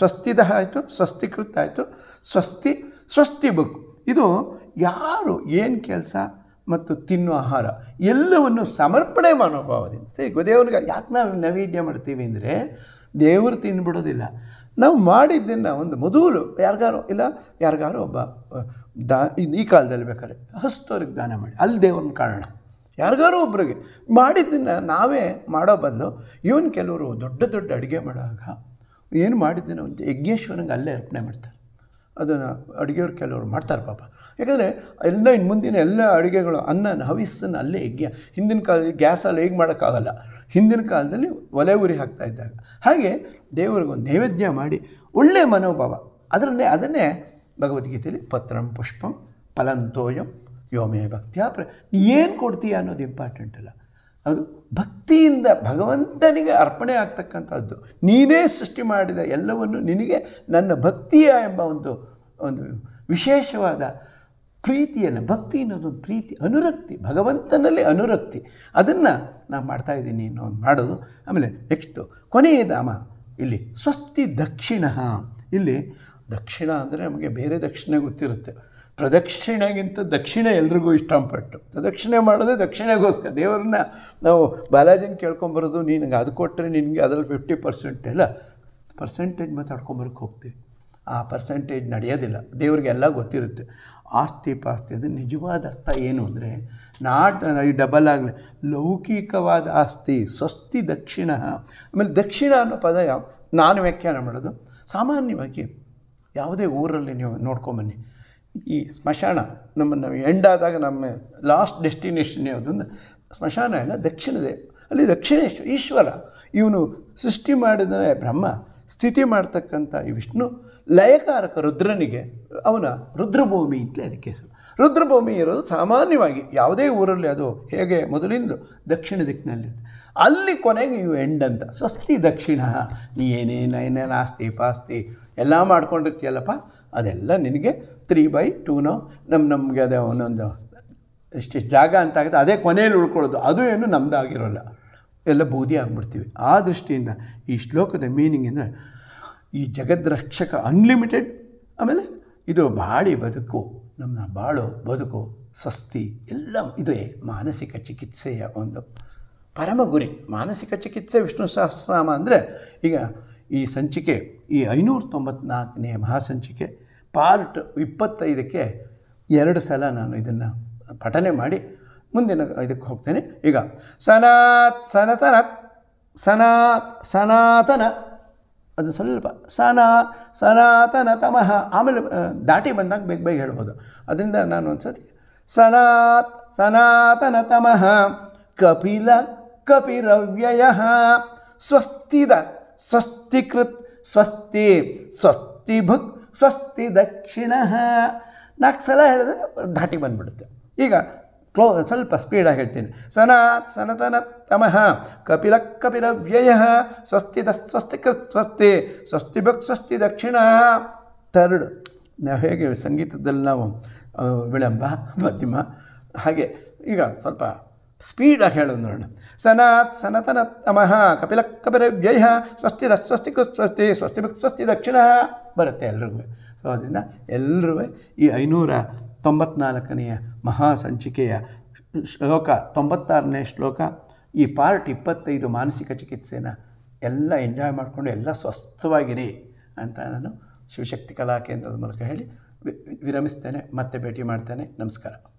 ಸ್ವಸ್ತಿದ ಆಯಿತು ಸ್ವಸ್ತಿಕೃತ ಆಯಿತು ಸ್ವಸ್ತಿ ಸ್ವಸ್ತಿ ಬುಕ್ ಇದು ಯಾರು ಏನು ಕೆಲಸ ಮತ್ತು ತಿನ್ನುವ ಆಹಾರ ಎಲ್ಲವನ್ನು ಸಮರ್ಪಣೆ ಮನೋಭಾವದಿಂದ ಸರಿ ದೇವ್ರಿಗೆ ಯಾಕೆ ನಾವು ನೈವೇದ್ಯ ಮಾಡ್ತೀವಿ ಅಂದರೆ ದೇವರು ತಿನ್ಬಿಡೋದಿಲ್ಲ ನಾವು ಮಾಡಿದ್ದನ್ನು ಒಂದು ಮೊದಲು ಯಾರಿಗಾರು ಇಲ್ಲ ಯಾರಿಗಾರು ಒಬ್ಬ ದಾ ಈ ಕಾಲದಲ್ಲಿ ಬೇಕಾದ್ರೆ ಹಸ್ತವ್ರಿಗೆ ದಾನ ಮಾಡಿ ಅಲ್ಲಿ ದೇವ್ರನ್ನ ಕಾರಣ ಯಾರಿಗಾರು ಒಬ್ಬರಿಗೆ ಮಾಡಿದ್ದನ್ನು ನಾವೇ ಮಾಡೋ ಬದಲು ಇವನು ಕೆಲವರು ದೊಡ್ಡ ದೊಡ್ಡ ಅಡುಗೆ ಮಾಡುವಾಗ ಏನು ಮಾಡಿದ್ದೇನೋ ಯಜ್ಞೇಶ್ವರಂಗೆ ಅಲ್ಲೇ ಅರ್ಪಣೆ ಮಾಡ್ತಾರೆ ಅದನ್ನು ಅಡುಗೆಯವ್ರು ಕೆಲವರು ಮಾಡ್ತಾರೆ ಪಾಪ ಯಾಕಂದರೆ ಎಲ್ಲ ಇನ್ನು ಮುಂದಿನ ಎಲ್ಲ ಅಡುಗೆಗಳು ಅನ್ನ ಹವಿಸ್ಸನ್ನು ಅಲ್ಲೇ ಯಜ್ಞ ಹಿಂದಿನ ಕಾಲದಲ್ಲಿ ಗ್ಯಾಸಲ್ಲಿ ಹೇಗೆ ಮಾಡೋಕ್ಕಾಗಲ್ಲ ಹಿಂದಿನ ಕಾಲದಲ್ಲಿ ಒಲೆ ಉರಿ ಹಾಕ್ತಾ ಇದ್ದಾಗ ಹಾಗೆ ದೇವರಿಗೊಂದು ನೈವೇದ್ಯ ಮಾಡಿ ಒಳ್ಳೆಯ ಮನೋಭಾವ ಅದರಲ್ಲೇ ಅದನ್ನೇ ಭಗವದ್ಗೀತೆಯಲ್ಲಿ ಪತ್ರಂ ಪುಷ್ಪಂ ಫಲಂತೋಯಂ ಯೋಮೇ ಭಕ್ತಿಯ ಪ್ರ ಏನು ಕೊಡ್ತೀಯ ಅನ್ನೋದು ಇಂಪಾರ್ಟೆಂಟ್ ಅಲ್ಲ ಅದು ಭಕ್ತಿಯಿಂದ ಭಗವಂತನಿಗೆ ಅರ್ಪಣೆ ಆಗ್ತಕ್ಕಂಥದ್ದು ನೀನೇ ಸೃಷ್ಟಿ ಮಾಡಿದ ಎಲ್ಲವನ್ನು ನಿನಗೆ ನನ್ನ ಭಕ್ತಿಯ ಎಂಬ ಒಂದು ಒಂದು ವಿಶೇಷವಾದ ಪ್ರೀತಿಯನ್ನು ಭಕ್ತಿ ಅನ್ನೋದೊಂದು ಪ್ರೀತಿ ಅನುರಕ್ತಿ ಭಗವಂತನಲ್ಲಿ ಅನುರಕ್ತಿ ಅದನ್ನು ನಾನು ಮಾಡ್ತಾಯಿದ್ದೀನಿ ಇನ್ನೊಂದು ಮಾಡೋದು ಆಮೇಲೆ ನೆಕ್ಸ್ಟು ಕೊನೆಯ ಧಾಮ ಇಲ್ಲಿ ಸ್ವಸ್ತಿ ದಕ್ಷಿಣ ಇಲ್ಲಿ ದಕ್ಷಿಣ ಅಂದರೆ ನಮಗೆ ಬೇರೆ ದಕ್ಷಿಣ ಗೊತ್ತಿರುತ್ತೆ ಪ್ರದಕ್ಷಿಣೆಗಿಂತ ದಕ್ಷಿಣ ಎಲ್ರಿಗೂ ಇಷ್ಟಪಟ್ಟು ಪ್ರದಕ್ಷಿಣೆ ಮಾಡೋದೇ ದಕ್ಷಿಣೆಗೋಸ್ಕರ ದೇವರನ್ನ ನಾವು ಬಾಲಾಜಿನ ಕೇಳ್ಕೊಂಬರೋದು ನಿನಗೆ ಅದು ಕೊಟ್ಟರೆ ನಿನಗೆ ಅದರಲ್ಲಿ ಫಿಫ್ಟಿ ಪರ್ಸೆಂಟ್ ಎಲ್ಲ ಪರ್ಸೆಂಟೇಜ್ ಮಾತಾಡ್ಕೊಂಬರಕ್ಕೆ ಹೋಗ್ತೀವಿ ಆ ಪರ್ಸೆಂಟೇಜ್ ನಡೆಯೋದಿಲ್ಲ ದೇವರಿಗೆಲ್ಲ ಗೊತ್ತಿರುತ್ತೆ ಆಸ್ತಿ ಪಾಸ್ತಿ ಅದು ನಿಜವಾದ ಅರ್ಥ ಏನು ಅಂದರೆ ನಾಟ್ ಈ ಡಬಲ್ ಆಗಲಿ ಲೌಕಿಕವಾದ ಆಸ್ತಿ ಸ್ವಸ್ತಿ ದಕ್ಷಿಣ ಆಮೇಲೆ ದಕ್ಷಿಣ ಅನ್ನೋ ಪದ ಯಾವ ನಾನು ವ್ಯಾಖ್ಯಾನ ಮಾಡೋದು ಸಾಮಾನ್ಯವಾಗಿ ಯಾವುದೇ ಊರಲ್ಲಿ ನೀವು ನೋಡ್ಕೊಂಬನ್ನಿ ಈ ಸ್ಮಶಾನ ನಮ್ಮನ್ನು ಎಂಡಾದಾಗ ನಮ್ಮ ಲಾಸ್ಟ್ ಡೆಸ್ಟಿನೇಷನ್ ಯಾವುದಂದ್ರೆ ಸ್ಮಶಾನ ಎಲ್ಲ ದಕ್ಷಿಣದೇ ಅಲ್ಲಿ ದಕ್ಷಿಣೇಶ್ವರ ಈಶ್ವರ ಇವನು ಸೃಷ್ಟಿ ಮಾಡಿದರೆ ಬ್ರಹ್ಮ ಸ್ಥಿತಿ ಮಾಡ್ತಕ್ಕಂಥ ಈ ವಿಷ್ಣು ಲಯಕಾರಕ ರುದ್ರನಿಗೆ ಅವನ ರುದ್ರಭೂಮಿ ಅಂತಲೇ ಅದಕ್ಕೆ ಹೆಸರು ರುದ್ರಭೂಮಿ ಇರೋದು ಸಾಮಾನ್ಯವಾಗಿ ಯಾವುದೇ ಊರಲ್ಲಿ ಅದು ಹೇಗೆ ಮೊದಲಿಂದು ದಕ್ಷಿಣ ದಿಕ್ಕಿನಲ್ಲಿರುತ್ತೆ ಅಲ್ಲಿ ಕೊನೆಗೆ ಇವು ಎಂಡ್ ಅಂತ ಸ್ವಸ್ತಿ ದಕ್ಷಿಣ ನೀ ಏನೇನು ಏನೇನು ಆಸ್ತಿ ಪಾಸ್ತಿ ಎಲ್ಲ ಮಾಡ್ಕೊಂಡಿರ್ತೀಯಲ್ಲಪ್ಪ ಅದೆಲ್ಲ ನಿನಗೆ ತ್ರೀ ಬೈ ಟೂನೋ ನಮ್ಮ ನಮಗೆ ಅದೇ ಒಂದೊಂದು ಇಷ್ಟಿಷ್ಟು ಜಾಗ ಅಂತ ಆಗುತ್ತೆ ಅದೇ ಕೊನೆಯಲ್ಲಿ ಉಳ್ಕೊಳ್ಳೋದು ಅದು ಏನು ನಮ್ಮದಾಗಿರೋಲ್ಲ ಎಲ್ಲ ಬೂದಿ ಆಗಿಬಿಡ್ತೀವಿ ಆ ದೃಷ್ಟಿಯಿಂದ ಈ ಶ್ಲೋಕದ ಮೀನಿಂಗ್ ಅಂದರೆ ಈ ಜಗದ್ರಕ್ಷಕ ಅನ್ಲಿಮಿಟೆಡ್ ಆಮೇಲೆ ಇದು ಬಾಳಿ ಬದುಕು ನಮ್ಮ ಬಾಳು ಬದುಕು ಸ್ವಸ್ತಿ ಎಲ್ಲ ಇದೇ ಮಾನಸಿಕ ಚಿಕಿತ್ಸೆಯ ಒಂದು ಪರಮ ಗುರಿ ಮಾನಸಿಕ ಚಿಕಿತ್ಸೆ ವಿಷ್ಣು ಸಹಸ್ರನಾಮ ಅಂದರೆ ಈಗ ಈ ಸಂಚಿಕೆ ಈ ಐನೂರ ತೊಂಬತ್ನಾಲ್ಕನೇ ಮಹಾಸಂಚಿಕೆ ಪಾರ್ಟ್ ಇಪ್ಪತ್ತೈದಕ್ಕೆ ಎರಡು ಸಲ ನಾನು ಇದನ್ನು ಪಠನೆ ಮಾಡಿ ಮುಂದಿನ ಇದಕ್ಕೆ ಹೋಗ್ತೇನೆ ಈಗ ಸನಾತ್ ಸನತನ ಸನಾತ್ ಸನಾತನ ಅದು ಸ್ವಲ್ಪ ಸನಾ ಸನಾತನ ತಮಃ ಆಮೇಲೆ ದಾಟಿ ಬಂದಾಗ ಬೇಗ ಬೇಗ ಹೇಳ್ಬೋದು ಅದರಿಂದ ನಾನು ಒಂದು ಸತಿ ಸನಾತ್ ಸನಾತನ ತಮಃ ಕಪಿಲ ಕಪಿರವ್ಯಯ ಸ್ವಸ್ತಿದ ಸ್ವಸ್ತಿಕೃತ್ ಸ್ವಸ್ತಿ ಭಕ್ತಿ ಸ್ವಸ್ತಿ ದಕ್ಷಿಣ ನಾಲ್ಕು ಸಲ ಹೇಳಿದ್ರೆ ಧಾಟಿ ಬಂದ್ಬಿಡುತ್ತೆ ಈಗ ಕ್ಲೋ ಸ್ವಲ್ಪ ಸ್ಪೀಡಾಗಿ ಹೇಳ್ತೀನಿ ಸನಾತ್ ಸನತನ ತಮಃ ಕಪಿಲ ಕಪಿಲ ವ್ಯಯ ಸ್ವಸ್ತಿ ದ ಸ್ವಸ್ತಿ ಕೃತ್ ಸ್ವಸ್ತಿ ಸ್ವಸ್ತಿ ಭಕ್ ಸ್ವಸ್ತಿ ದಕ್ಷಿಣ ಥರ್ಡ್ ನಾವು ಹೇಗೆ ಸಂಗೀತದಲ್ಲಿ ನಾವು ವಿಳಂಬ ಮಧ್ಯಮ ಹಾಗೆ ಈಗ ಸ್ವಲ್ಪ ಸ್ಪೀಡಾಗಿ ಹೇಳೋದು ನೋಡೋಣ ಸನಾತ್ ಸನತನ ತಮಃ ಕಪಿಲ ಕಪಿಲ ವ್ಯಯ ಸ್ವಸ್ತಿ ಸ್ವಸ್ತಿ ಕೃತ್ ಸ್ವಸ್ತಿ ಸ್ವಸ್ತಿ ಭಕ್ ಸ್ವಸ್ತಿ ದಕ್ಷಿಣ ಬರುತ್ತೆ ಎಲ್ರಿಗೂ ಸೊ ಅದರಿಂದ ಎಲ್ಲರೂ ಈ ಐನೂರ ತೊಂಬತ್ನಾಲ್ಕನೆಯ ಮಹಾಸಂಚಿಕೆಯ ಶ್ಲೋಕ ತೊಂಬತ್ತಾರನೇ ಶ್ಲೋಕ ಈ ಪಾರ್ಟ್ ಇಪ್ಪತ್ತೈದು ಮಾನಸಿಕ ಚಿಕಿತ್ಸೆನ ಎಲ್ಲ ಎಂಜಾಯ್ ಮಾಡಿಕೊಂಡು ಎಲ್ಲ ಸ್ವಸ್ಥವಾಗಿರಿ ಅಂತ ನಾನು ಶಿವಶಕ್ತಿ ಕಲಾ ಕೇಂದ್ರದ ಮೂಲಕ ಹೇಳಿ ವಿರಮಿಸ್ತೇನೆ ಮತ್ತೆ ಭೇಟಿ ಮಾಡ್ತೇನೆ ನಮಸ್ಕಾರ